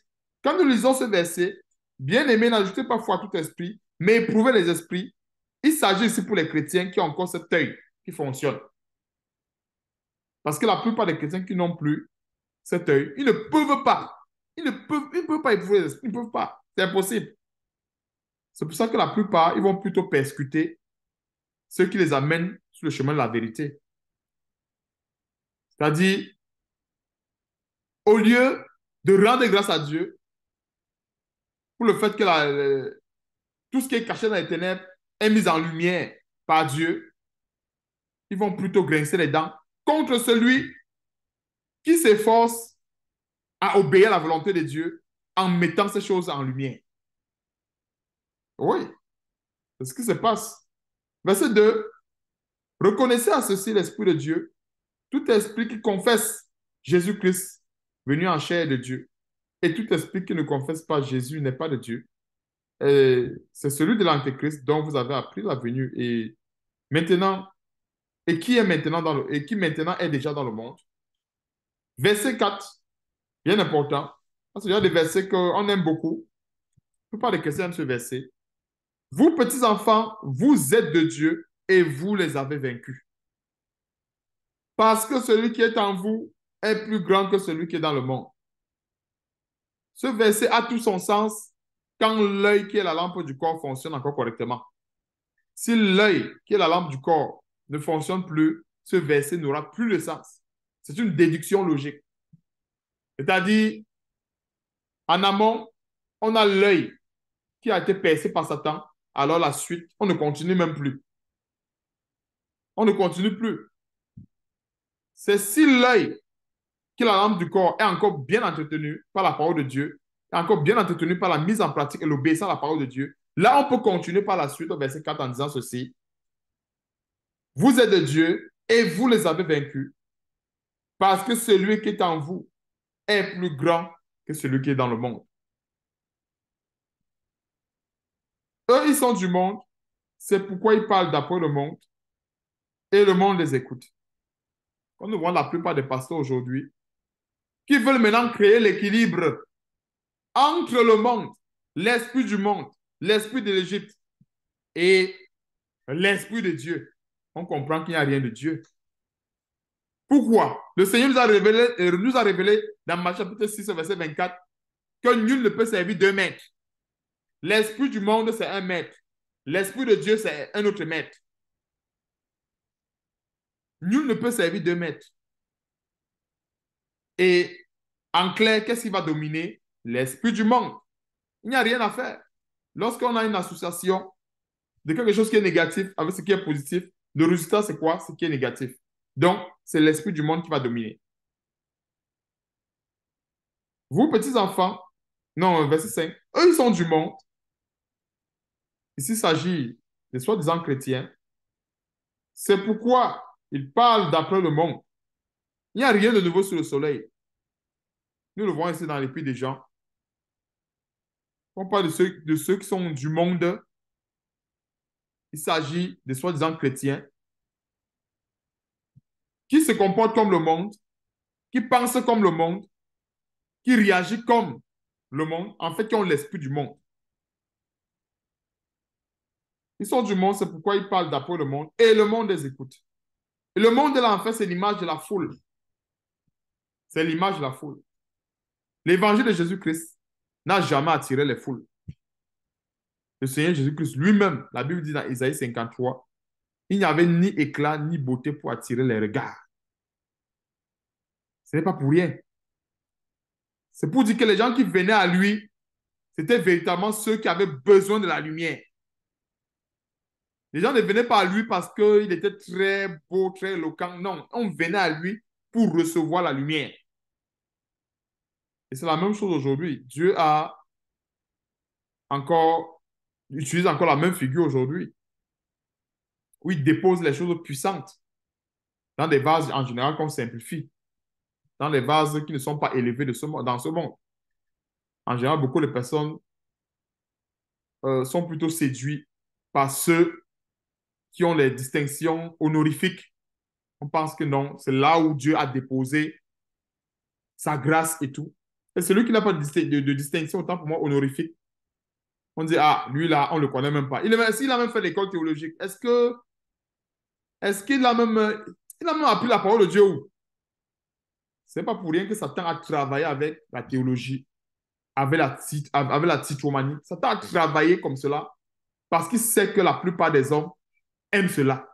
quand nous lisons ce verset, bien aimé, n'ajoutez pas foi à tout esprit, mais éprouvez les esprits. Il s'agit ici pour les chrétiens qui ont encore cet œil qui fonctionne. Parce que la plupart des chrétiens qui n'ont plus cet œil, ils ne peuvent pas. Ils ne peuvent, ils ne peuvent pas éprouver les esprits. Ils ne peuvent pas. C'est impossible. C'est pour ça que la plupart, ils vont plutôt persécuter ceux qui les amènent le chemin de la vérité. C'est-à-dire, au lieu de rendre grâce à Dieu pour le fait que la, tout ce qui est caché dans les ténèbres est mis en lumière par Dieu, ils vont plutôt grincer les dents contre celui qui s'efforce à obéir à la volonté de Dieu en mettant ces choses en lumière. Oui, c'est ce qui se passe. Verset 2, Reconnaissez à ceci l'Esprit de Dieu, tout esprit qui confesse Jésus-Christ venu en chair de Dieu, et tout esprit qui ne confesse pas Jésus n'est pas de Dieu. C'est celui de l'Antéchrist dont vous avez appris la venue et maintenant, et qui est maintenant dans le, et qui maintenant est déjà dans le monde. Verset 4, bien important, parce qu'il y a des versets qu'on aime beaucoup. Je ne peux pas de ce verset. Vous, petits enfants, vous êtes de Dieu et vous les avez vaincus. Parce que celui qui est en vous est plus grand que celui qui est dans le monde. Ce verset a tout son sens quand l'œil qui est la lampe du corps fonctionne encore correctement. Si l'œil qui est la lampe du corps ne fonctionne plus, ce verset n'aura plus de sens. C'est une déduction logique. C'est-à-dire, en amont, on a l'œil qui a été percé par Satan, alors la suite, on ne continue même plus. On ne continue plus. C'est si l'œil, qui est la lampe du corps, est encore bien entretenu par la parole de Dieu, est encore bien entretenu par la mise en pratique et l'obéissance à la parole de Dieu. Là, on peut continuer par la suite au verset 4 en disant ceci. Vous êtes de Dieu et vous les avez vaincus, parce que celui qui est en vous est plus grand que celui qui est dans le monde. Eux, ils sont du monde, c'est pourquoi ils parlent d'après le monde, et le monde les écoute. Quand nous voyons la plupart des pasteurs aujourd'hui qui veulent maintenant créer l'équilibre entre le monde, l'esprit du monde, l'esprit de l'Égypte et l'esprit de Dieu, on comprend qu'il n'y a rien de Dieu. Pourquoi Le Seigneur nous a révélé, euh, nous a révélé dans Matthieu chapitre 6, verset 24, que nul ne peut servir deux maîtres. L'esprit du monde, c'est un maître. L'esprit de Dieu, c'est un autre maître. Nul ne peut servir de maître Et en clair, qu'est-ce qui va dominer L'esprit du monde. Il n'y a rien à faire. Lorsqu'on a une association de quelque chose qui est négatif avec ce qui est positif, le résultat, c'est quoi Ce qui est négatif. Donc, c'est l'esprit du monde qui va dominer. Vous, petits enfants, non, verset 5, eux, ils sont du monde. Ici, il s'agit des soi-disant chrétiens. C'est pourquoi il parle d'après le monde. Il n'y a rien de nouveau sur le soleil. Nous le voyons ici dans les des gens. On parle de ceux, qui sont du monde. Il s'agit des soi-disant chrétiens qui se comportent comme le monde, qui pensent comme le monde, qui réagissent comme le monde, en fait, qui ont l'esprit du monde. Ils sont du monde, c'est pourquoi ils parlent d'après le monde et le monde les écoute le monde de l'enfer, c'est l'image de la foule. C'est l'image de la foule. L'évangile de Jésus-Christ n'a jamais attiré les foules. Le Seigneur Jésus-Christ lui-même, la Bible dit dans Isaïe 53, il n'y avait ni éclat ni beauté pour attirer les regards. Ce n'est pas pour rien. C'est pour dire que les gens qui venaient à lui, c'était véritablement ceux qui avaient besoin de la lumière. Les gens ne venaient pas à lui parce qu'il était très beau, très éloquent. Non, on venait à lui pour recevoir la lumière. Et c'est la même chose aujourd'hui. Dieu a encore, utilise encore la même figure aujourd'hui, où il dépose les choses puissantes dans des vases en général qu'on simplifie, dans les vases qui ne sont pas élevés dans ce monde. En général, beaucoup de personnes euh, sont plutôt séduites par ceux qui ont les distinctions honorifiques. On pense que non, c'est là où Dieu a déposé sa grâce et tout. Et celui qui n'a pas de, distinction, autant pour moi, honorifique, on dit, ah, lui là, on ne le connaît même pas. Il, s'il a même fait l'école théologique, est-ce que est-ce qu'il a même il a même appris la parole de Dieu ou n'est pas pour rien que Satan a travaillé avec la théologie, avec la, avec titomanie. Satan a travaillé comme cela parce qu'il sait que la plupart des hommes aime cela.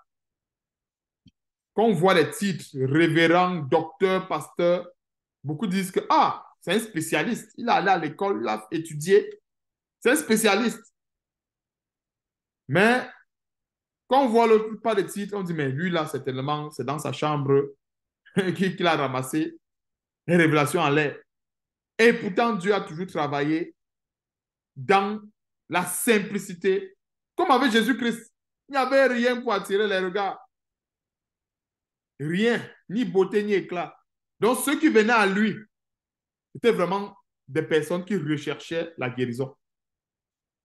Quand on voit les titres, révérend, docteur, pasteur, beaucoup disent que, ah, c'est un spécialiste. Il a allé à l'école, il a étudié. C'est un spécialiste. Mais quand on voit le pas de titre, on dit, mais lui, là, c'est tellement, c'est dans sa chambre qu'il a ramassé les révélations en l'air. Et pourtant, Dieu a toujours travaillé dans la simplicité, comme avec Jésus-Christ. Il n'y avait rien pour attirer les regards. Rien, ni beauté, ni éclat. Donc ceux qui venaient à lui, étaient vraiment des personnes qui recherchaient la guérison.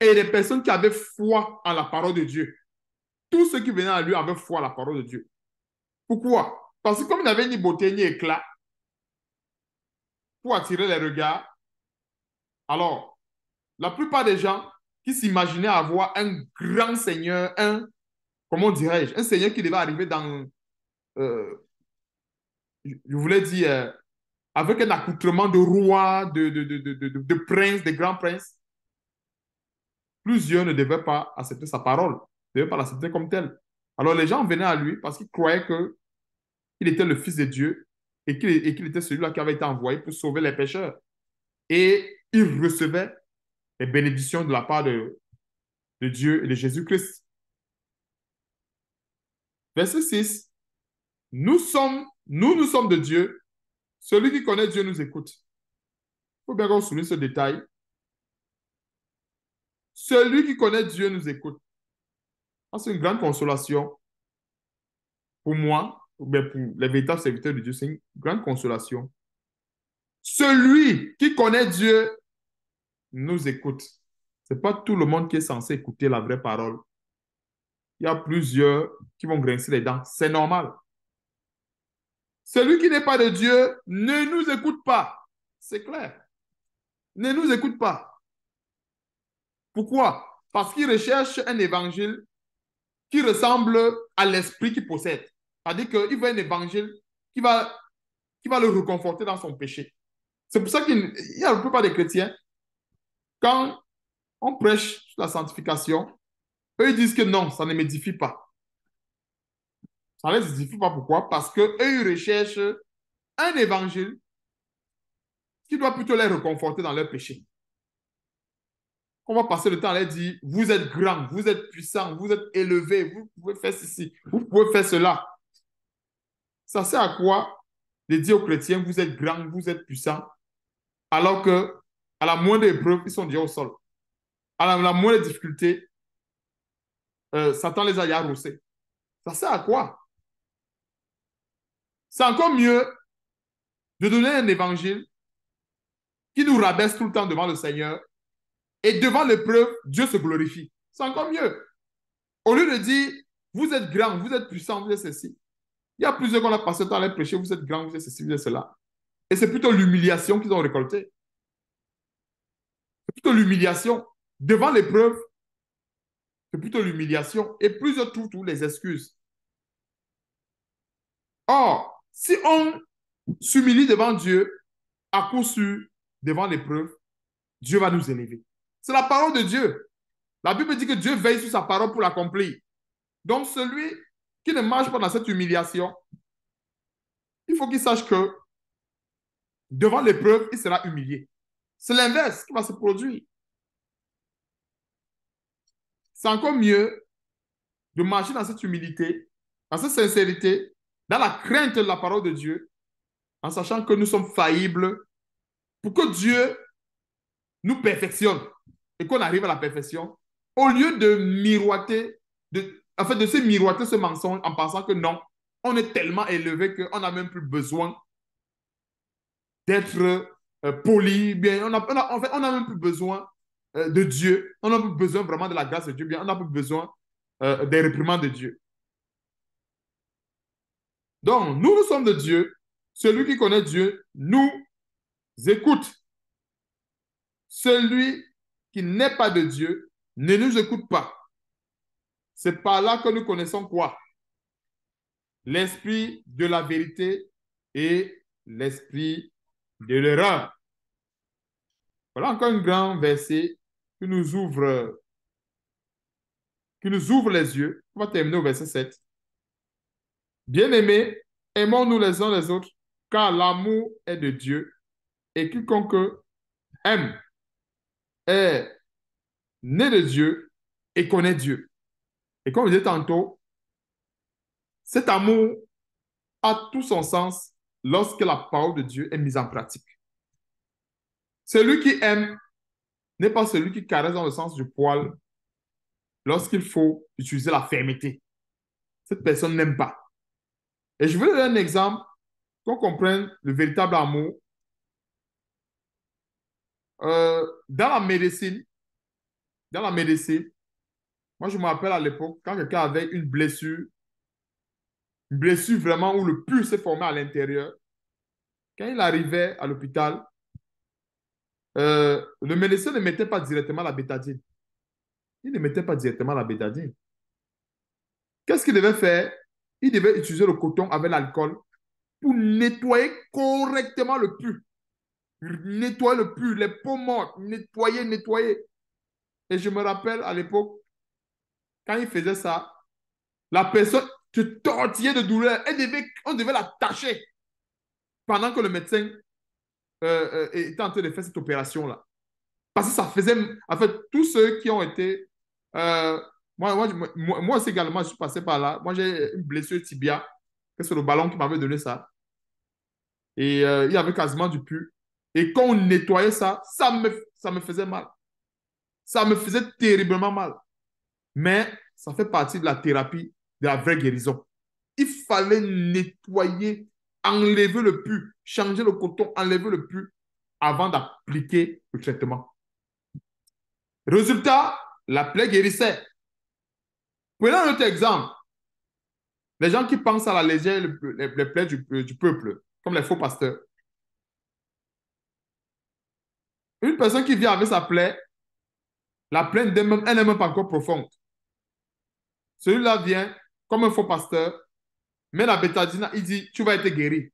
Et des personnes qui avaient foi en la parole de Dieu. Tous ceux qui venaient à lui avaient foi en la parole de Dieu. Pourquoi Parce que comme il n'avait ni beauté ni éclat pour attirer les regards, alors la plupart des gens qui s'imaginaient avoir un grand Seigneur, un comment dirais-je, un Seigneur qui devait arriver dans, euh, je voulais dire, euh, avec un accoutrement de roi, de, de, de, de, de prince, de grand prince. Plusieurs ne devaient pas accepter sa parole, ne devaient pas l'accepter comme tel. Alors les gens venaient à lui parce qu'ils croyaient qu'il était le Fils de Dieu et qu'il était celui-là qui avait été envoyé pour sauver les pécheurs. Et il recevait les bénédictions de la part de, de Dieu et de Jésus-Christ. Verset 6. Nous sommes, nous, nous sommes de Dieu. Celui qui connaît Dieu nous écoute. Il faut bien qu'on souligne ce détail. Celui qui connaît Dieu nous écoute. Ah, c'est une grande consolation pour moi, ou pour les véritables serviteurs de Dieu. C'est une grande consolation. Celui qui connaît Dieu nous écoute. Ce n'est pas tout le monde qui est censé écouter la vraie parole il y a plusieurs qui vont grincer les dents. C'est normal. Celui qui n'est pas de Dieu ne nous écoute pas. C'est clair. Ne nous écoute pas. Pourquoi Parce qu'il recherche un évangile qui ressemble à l'esprit qu'il possède. C'est-à-dire qu'il veut un évangile qui va, qui va le reconforter dans son péché. C'est pour ça qu'il y a peu pas de chrétiens, quand on prêche la sanctification, eux, ils disent que non, ça ne m'édifie pas. Ça ne les édifie pas. Pourquoi Parce qu'eux, ils recherchent un évangile qui doit plutôt les reconforter dans leur péché. On va passer le temps à leur dire, vous êtes grand, vous êtes puissant, vous êtes élevé, vous pouvez faire ceci, vous pouvez faire cela. Ça sert à quoi de dire aux chrétiens, vous êtes grand, vous êtes puissant, alors que à la moindre épreuve, ils sont déjà au sol. À la moindre difficulté, euh, Satan les a yaroussés. Ça sert à quoi C'est encore mieux de donner un évangile qui nous rabaisse tout le temps devant le Seigneur et devant l'épreuve, Dieu se glorifie. C'est encore mieux. Au lieu de dire, vous êtes grand, vous êtes puissant, vous êtes ceci. Il y a plusieurs qu'on a passé le temps à les prêcher, vous êtes grand, vous êtes ceci, vous êtes cela. Et c'est plutôt l'humiliation qu'ils ont récolté. C'est plutôt l'humiliation. Devant l'épreuve, c'est plutôt l'humiliation. Et plus de les excuses. Or, si on s'humilie devant Dieu, à coup sûr, devant l'épreuve, Dieu va nous élever. C'est la parole de Dieu. La Bible dit que Dieu veille sur sa parole pour l'accomplir. Donc, celui qui ne marche pas dans cette humiliation, il faut qu'il sache que devant l'épreuve, il sera humilié. C'est l'inverse qui va se produire. C'est encore mieux de marcher dans cette humilité, dans cette sincérité, dans la crainte de la parole de Dieu, en sachant que nous sommes faillibles, pour que Dieu nous perfectionne et qu'on arrive à la perfection, au lieu de miroiter, de, en fait, de se miroiter ce mensonge en pensant que non, on est tellement élevé qu'on n'a même plus besoin d'être euh, poli, bien, on n'a en fait, on a même plus besoin euh, de Dieu. On n'a a besoin vraiment de la grâce de Dieu, bien on a besoin euh, des réprimandes de Dieu. Donc, nous, nous sommes de Dieu. Celui qui connaît Dieu nous écoute. Celui qui n'est pas de Dieu ne nous écoute pas. C'est par là que nous connaissons quoi L'esprit de la vérité et l'esprit de l'erreur. Voilà encore un grand verset qui nous ouvre, qui nous ouvre les yeux. On va terminer au verset 7. Bien-aimés, aimons-nous les uns les autres, car l'amour est de Dieu, et quiconque aime est né de Dieu et connaît Dieu. Et comme je disais tantôt, cet amour a tout son sens lorsque la parole de Dieu est mise en pratique. Celui qui aime n'est pas celui qui caresse dans le sens du poil lorsqu'il faut utiliser la fermeté. Cette personne n'aime pas. Et je veux donner un exemple qu'on comprenne le véritable amour. Euh, dans la médecine, dans la médecine, moi je me rappelle à l'époque quand quelqu'un avait une blessure, une blessure vraiment où le pus s'est formé à l'intérieur, quand il arrivait à l'hôpital, euh, le médecin ne mettait pas directement la bétadine. Il ne mettait pas directement la bétadine. Qu'est-ce qu'il devait faire Il devait utiliser le coton avec l'alcool pour nettoyer correctement le pus. Nettoyer le pus, les peaux mortes, nettoyer, nettoyer. Et je me rappelle à l'époque, quand il faisait ça, la personne se tortillait de douleur. On devait, on devait pendant que le médecin euh, était en train de faire cette opération-là. Parce que ça faisait, en fait, tous ceux qui ont été, euh, moi, moi, aussi également, je suis passé par là. Moi, j'ai une blessure tibia, c'est le ballon qui m'avait donné ça. Et euh, il y avait quasiment du pus. Et quand on nettoyait ça, ça me, ça me faisait mal. Ça me faisait terriblement mal. Mais ça fait partie de la thérapie, de la vraie guérison. Il fallait nettoyer enlever le pu, changer le coton, enlever le pu avant d'appliquer le traitement. Résultat, la plaie guérissait. Prenons un autre exemple. Les gens qui pensent à la légère les, plaies euh, du, peuple, comme les faux pasteurs. Une personne qui vient avec sa plaie, la plaie, n'est même pas encore profonde. Celui-là vient comme un faux pasteur, met la bétadine, il dit, tu vas être guéri.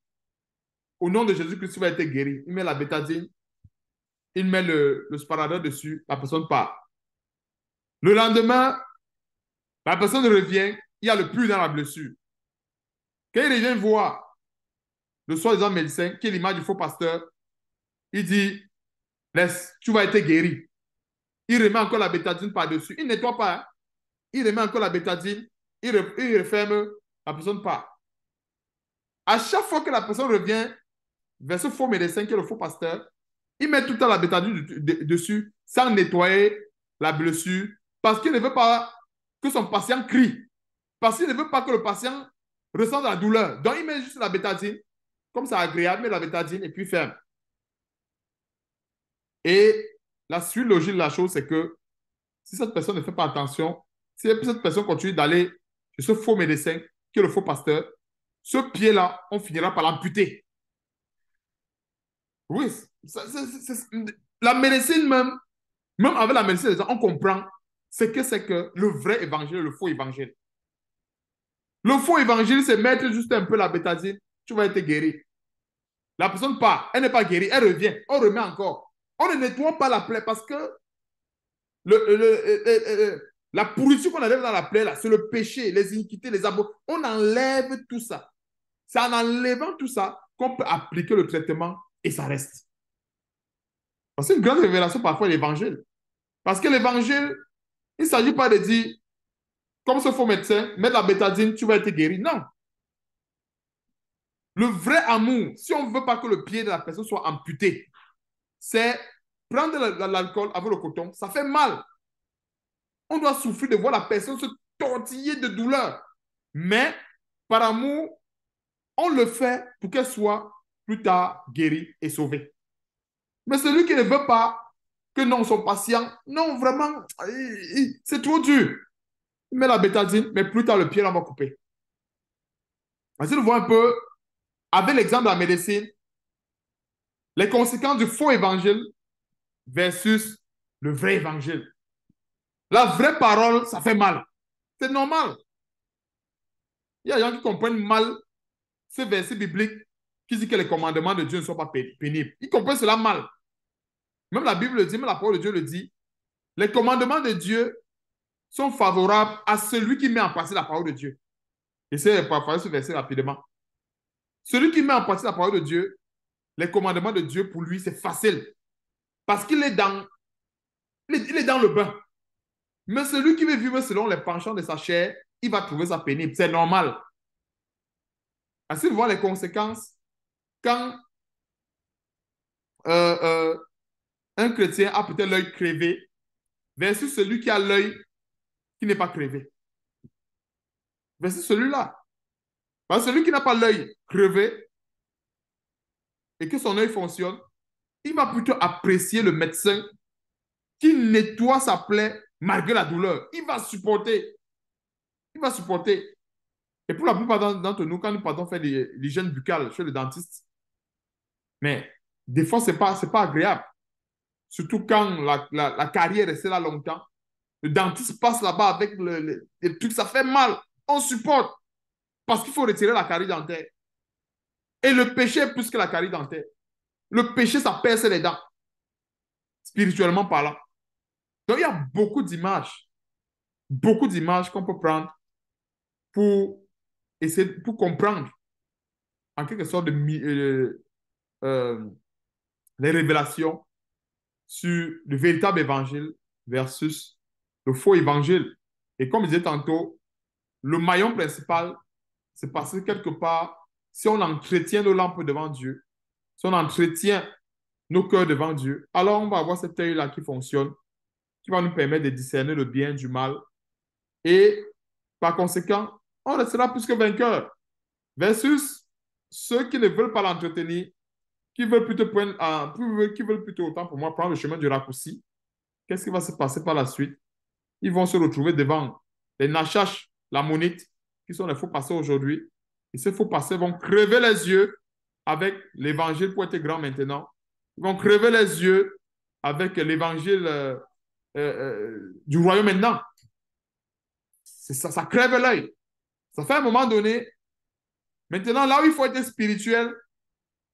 Au nom de Jésus-Christ, tu vas être guéri. Il met la bétadine, il met le, le dessus, la personne part. Le lendemain, la personne revient, il y a le puits dans la blessure. Quand il revient voir le soi-disant médecin, qui est l'image du faux pasteur, il dit, laisse, tu vas être guéri. Il remet encore la bétadine par-dessus. Il ne nettoie pas. Hein. Il remet encore la bétadine. il referme la personne part. À chaque fois que la personne revient vers ce faux médecin qui est le faux pasteur, il met tout temps la bétadine dessus sans nettoyer la blessure parce qu'il ne veut pas que son patient crie, parce qu'il ne veut pas que le patient ressente la douleur. Donc il met juste la bétadine, comme c'est agréable, mais la bétadine et puis ferme. Et la suite logique de la chose, c'est que si cette personne ne fait pas attention, si cette personne continue d'aller chez ce faux médecin, est le faux pasteur, ce pied-là, on finira par l'amputer. Oui, la médecine même, même avec la médecine, on comprend ce que c'est que le vrai évangile, le faux évangile. Le faux évangile, c'est mettre juste un peu la bétadine, tu vas être guéri. La personne part, elle n'est pas guérie, elle revient, on remet encore. On ne nettoie pas la plaie parce que le, le, la pourriture qu'on enlève dans la plaie, c'est le péché, les iniquités, les abos. On enlève tout ça. C'est en enlevant tout ça qu'on peut appliquer le traitement et ça reste. C'est une grande révélation parfois l'évangile. Parce que l'évangile, il ne s'agit pas de dire, comme ce faux médecin, mets de la bétadine, tu vas être guéri. Non. Le vrai amour, si on ne veut pas que le pied de la personne soit amputé, c'est prendre l'alcool avec le coton, ça fait mal. On doit souffrir de voir la personne se tortiller de douleur. Mais par amour, on le fait pour qu'elle soit plus tard guérie et sauvée. Mais celui qui ne veut pas que non, son patient, non, vraiment, eh, eh, c'est trop dur. Il met la bétadine, mais plus tard, le pied, on va couper. Vas-y, nous un peu, avec l'exemple de la médecine, les conséquences du faux évangile versus le vrai évangile. La vraie parole, ça fait mal. C'est normal. Il y a des gens qui comprennent mal ce verset biblique qui dit que les commandements de Dieu ne sont pas pénibles. Ils comprennent cela mal. Même la Bible le dit, même la parole de Dieu le dit. Les commandements de Dieu sont favorables à celui qui met en pratique la parole de Dieu. Essayez de parfois ce verset rapidement. Celui qui met en pratique la parole de Dieu, les commandements de Dieu, pour lui, c'est facile. Parce qu'il est dans, il est dans le bain. Mais celui qui veut vivre selon les penchants de sa chair, il va trouver ça pénible. C'est normal. Ainsi, vous voyez les conséquences. Quand euh, euh, un chrétien a peut-être l'œil crevé, versus celui qui a l'œil qui n'est pas crevé. Versus celui-là. Parce que celui qui n'a pas l'œil crevé et que son œil fonctionne, il va plutôt apprécier le médecin qui nettoie sa plaie malgré la douleur. Il va supporter. Il va supporter. Et pour la plupart d'entre nous, quand nous partons faire l'hygiène buccale chez le dentiste, mais des fois, ce n'est pas, agréable. Surtout quand la, la, la carrière est là longtemps. Le dentiste passe là-bas avec le, trucs. ça fait mal. On supporte. Parce qu'il faut retirer la carie dentaire. Et le péché plus que la carie dentaire. Le péché, ça perce les dents. Spirituellement parlant. Donc, il y a beaucoup d'images, beaucoup d'images qu'on peut prendre pour essayer, pour comprendre, en quelque sorte, euh, euh, les révélations sur le véritable évangile versus le faux évangile. Et comme je disais tantôt, le maillon principal, c'est parce que quelque part, si on entretient nos lampes devant Dieu, si on entretient nos cœurs devant Dieu, alors on va avoir cette œil-là qui fonctionne va nous permettre de discerner le bien du mal. Et par conséquent, on restera plus que vainqueur. Versus ceux qui ne veulent pas l'entretenir, qui veulent plutôt prendre, ah, qui veulent plutôt autant pour moi prendre le chemin du raccourci. Qu'est-ce qui va se passer par la suite Ils vont se retrouver devant les nachaches, la monite, qui sont les faux passés aujourd'hui. Et ces faux passés vont crever les yeux avec l'évangile pour être grand maintenant. Ils vont crever les yeux avec l'évangile euh, euh, euh, du royaume maintenant. Ça, crève l'œil. Ça fait un moment donné. Maintenant, là où il faut être spirituel,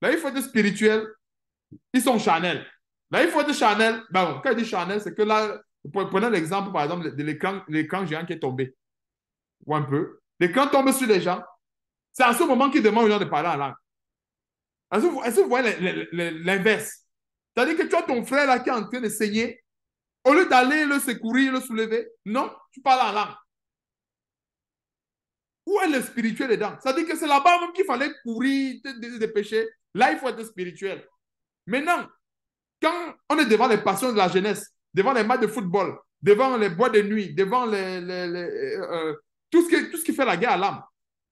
là où il faut être spirituel, ils sont Chanel. Là, il faut être Chanel. Ben quand je dis Chanel, c'est que là, prenons l'exemple, par exemple, de l'écran géant qui est tombé. Ou un peu. L'écran tombe sur les gens. C'est à ce moment qu'ils demandent aux gens de parler en langue. Est-ce que vous voyez l'inverse? C'est-à-dire que tu as ton frère là qui est en train de saigner au lieu d'aller le secourir, le soulever, non, tu parles à l'âme. Où est le spirituel dedans Ça dit que c'est là-bas même qu'il fallait courir, des dépêcher. Là, il faut être spirituel. Maintenant, quand on est devant les passions de la jeunesse, devant les matchs de football, devant les bois de nuit, devant les, euh, euh, tout, ce qui, tout ce qui fait la guerre à l'âme,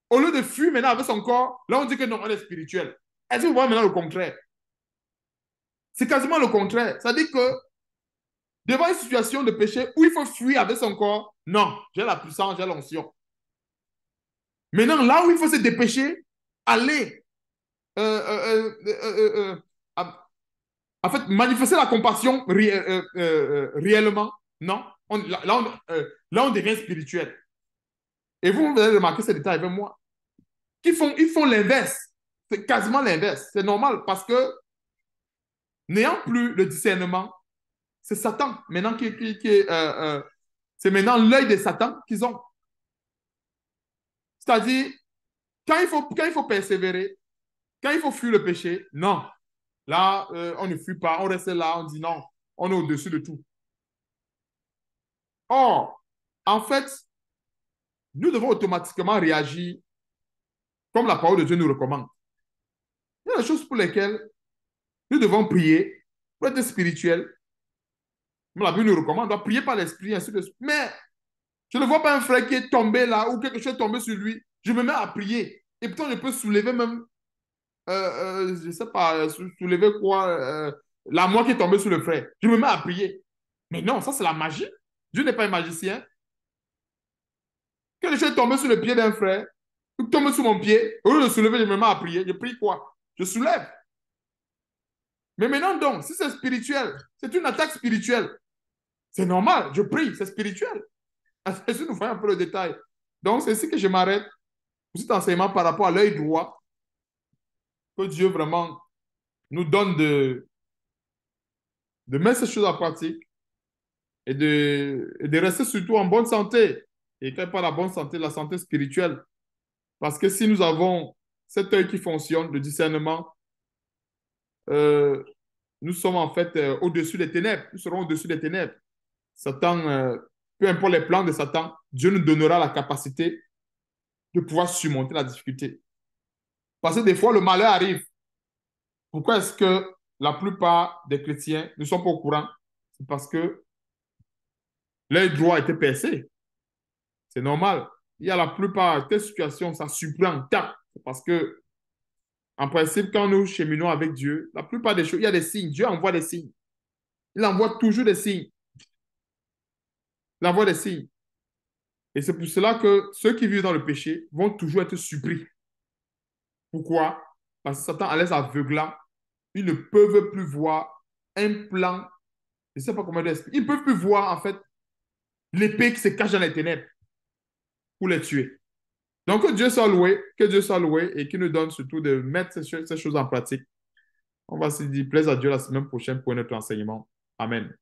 au lieu de fuir maintenant avec son corps, là, on dit que non, on est spirituel. Est-ce que vous voyez maintenant le contraire C'est quasiment le contraire. Ça dit que Devant une situation de péché où il faut fuir avec son corps, non, j'ai la puissance, j'ai l'onction. Maintenant, là où il faut se dépêcher, aller, euh, euh, euh, en fait, manifester la compassion réellement, non. là, on, devient spirituel. Et vous, vous allez remarquer ce détail avec moi. qui font, ils font l'inverse. C'est quasiment l'inverse. C'est normal parce que n'ayant plus le discernement, c'est Satan maintenant qui, euh, euh, c'est maintenant l'œil de Satan qu'ils ont. C'est-à-dire, quand il, faut, quand il faut persévérer, quand il faut fuir le péché, non. Là, euh, on ne fuit pas, on reste là, on dit non, on est au-dessus de tout. Or, en fait, nous devons automatiquement réagir comme la parole de Dieu nous recommande. Il y a des choses pour lesquelles nous devons prier pour être spirituels, la Bible nous recommande, on prier par l'esprit, ainsi de suite. Mais je ne vois pas un frère qui est tombé là ou quelque chose est tombé sur lui. Je me mets à prier. Et pourtant, je peux soulever même, euh, euh, je ne sais pas, euh, soulever quoi, la moi qui est tombée sur le frère. Je me mets à prier. Mais non, ça c'est la magie. Dieu n'est pas un magicien. Quelque chose est tombé sur le pied d'un frère, ou tombe sur mon pied, au lieu de soulever, je me mets à prier. Je prie quoi Je soulève. Mais maintenant donc, si c'est spirituel, c'est une attaque spirituelle. C'est normal, je prie, c'est spirituel. Je nous voyons un peu le détail. Donc, c'est ici que je m'arrête pour cet enseignement par rapport à l'œil droit. Que Dieu vraiment nous donne de, de mettre ces choses en pratique et de, de rester surtout en bonne santé. Et quand pas la bonne santé, la santé spirituelle. Parce que si nous avons cet œil qui fonctionne, le discernement, euh, nous sommes en fait euh, au-dessus des ténèbres. Nous serons au-dessus des ténèbres. Satan, euh, peu importe les plans de Satan, Dieu nous donnera la capacité de pouvoir surmonter la difficulté. Parce que des fois, le malheur arrive. Pourquoi est-ce que la plupart des chrétiens ne sont pas au courant C'est parce que leur droit été percé. C'est normal. Il y a la plupart des situations, ça surprend, tac. Parce que, en principe, quand nous cheminons avec Dieu, la plupart des choses, il y a des signes. Dieu envoie des signes. Il envoie toujours des signes d'avoir des signes. Et c'est pour cela que ceux qui vivent dans le péché vont toujours être surpris. Pourquoi Parce que Satan, à l'aise aveuglant, ils ne peuvent plus voir un plan. Je ne sais pas comment dire. Ils ne peuvent plus voir, en fait, l'épée qui se cache dans les ténèbres pour les tuer. Donc, que Dieu soit loué, que Dieu soit loué et qu'il nous donne surtout de mettre ces, choses en pratique. On va se dire plaise à Dieu la semaine prochaine pour notre enseignement. Amen.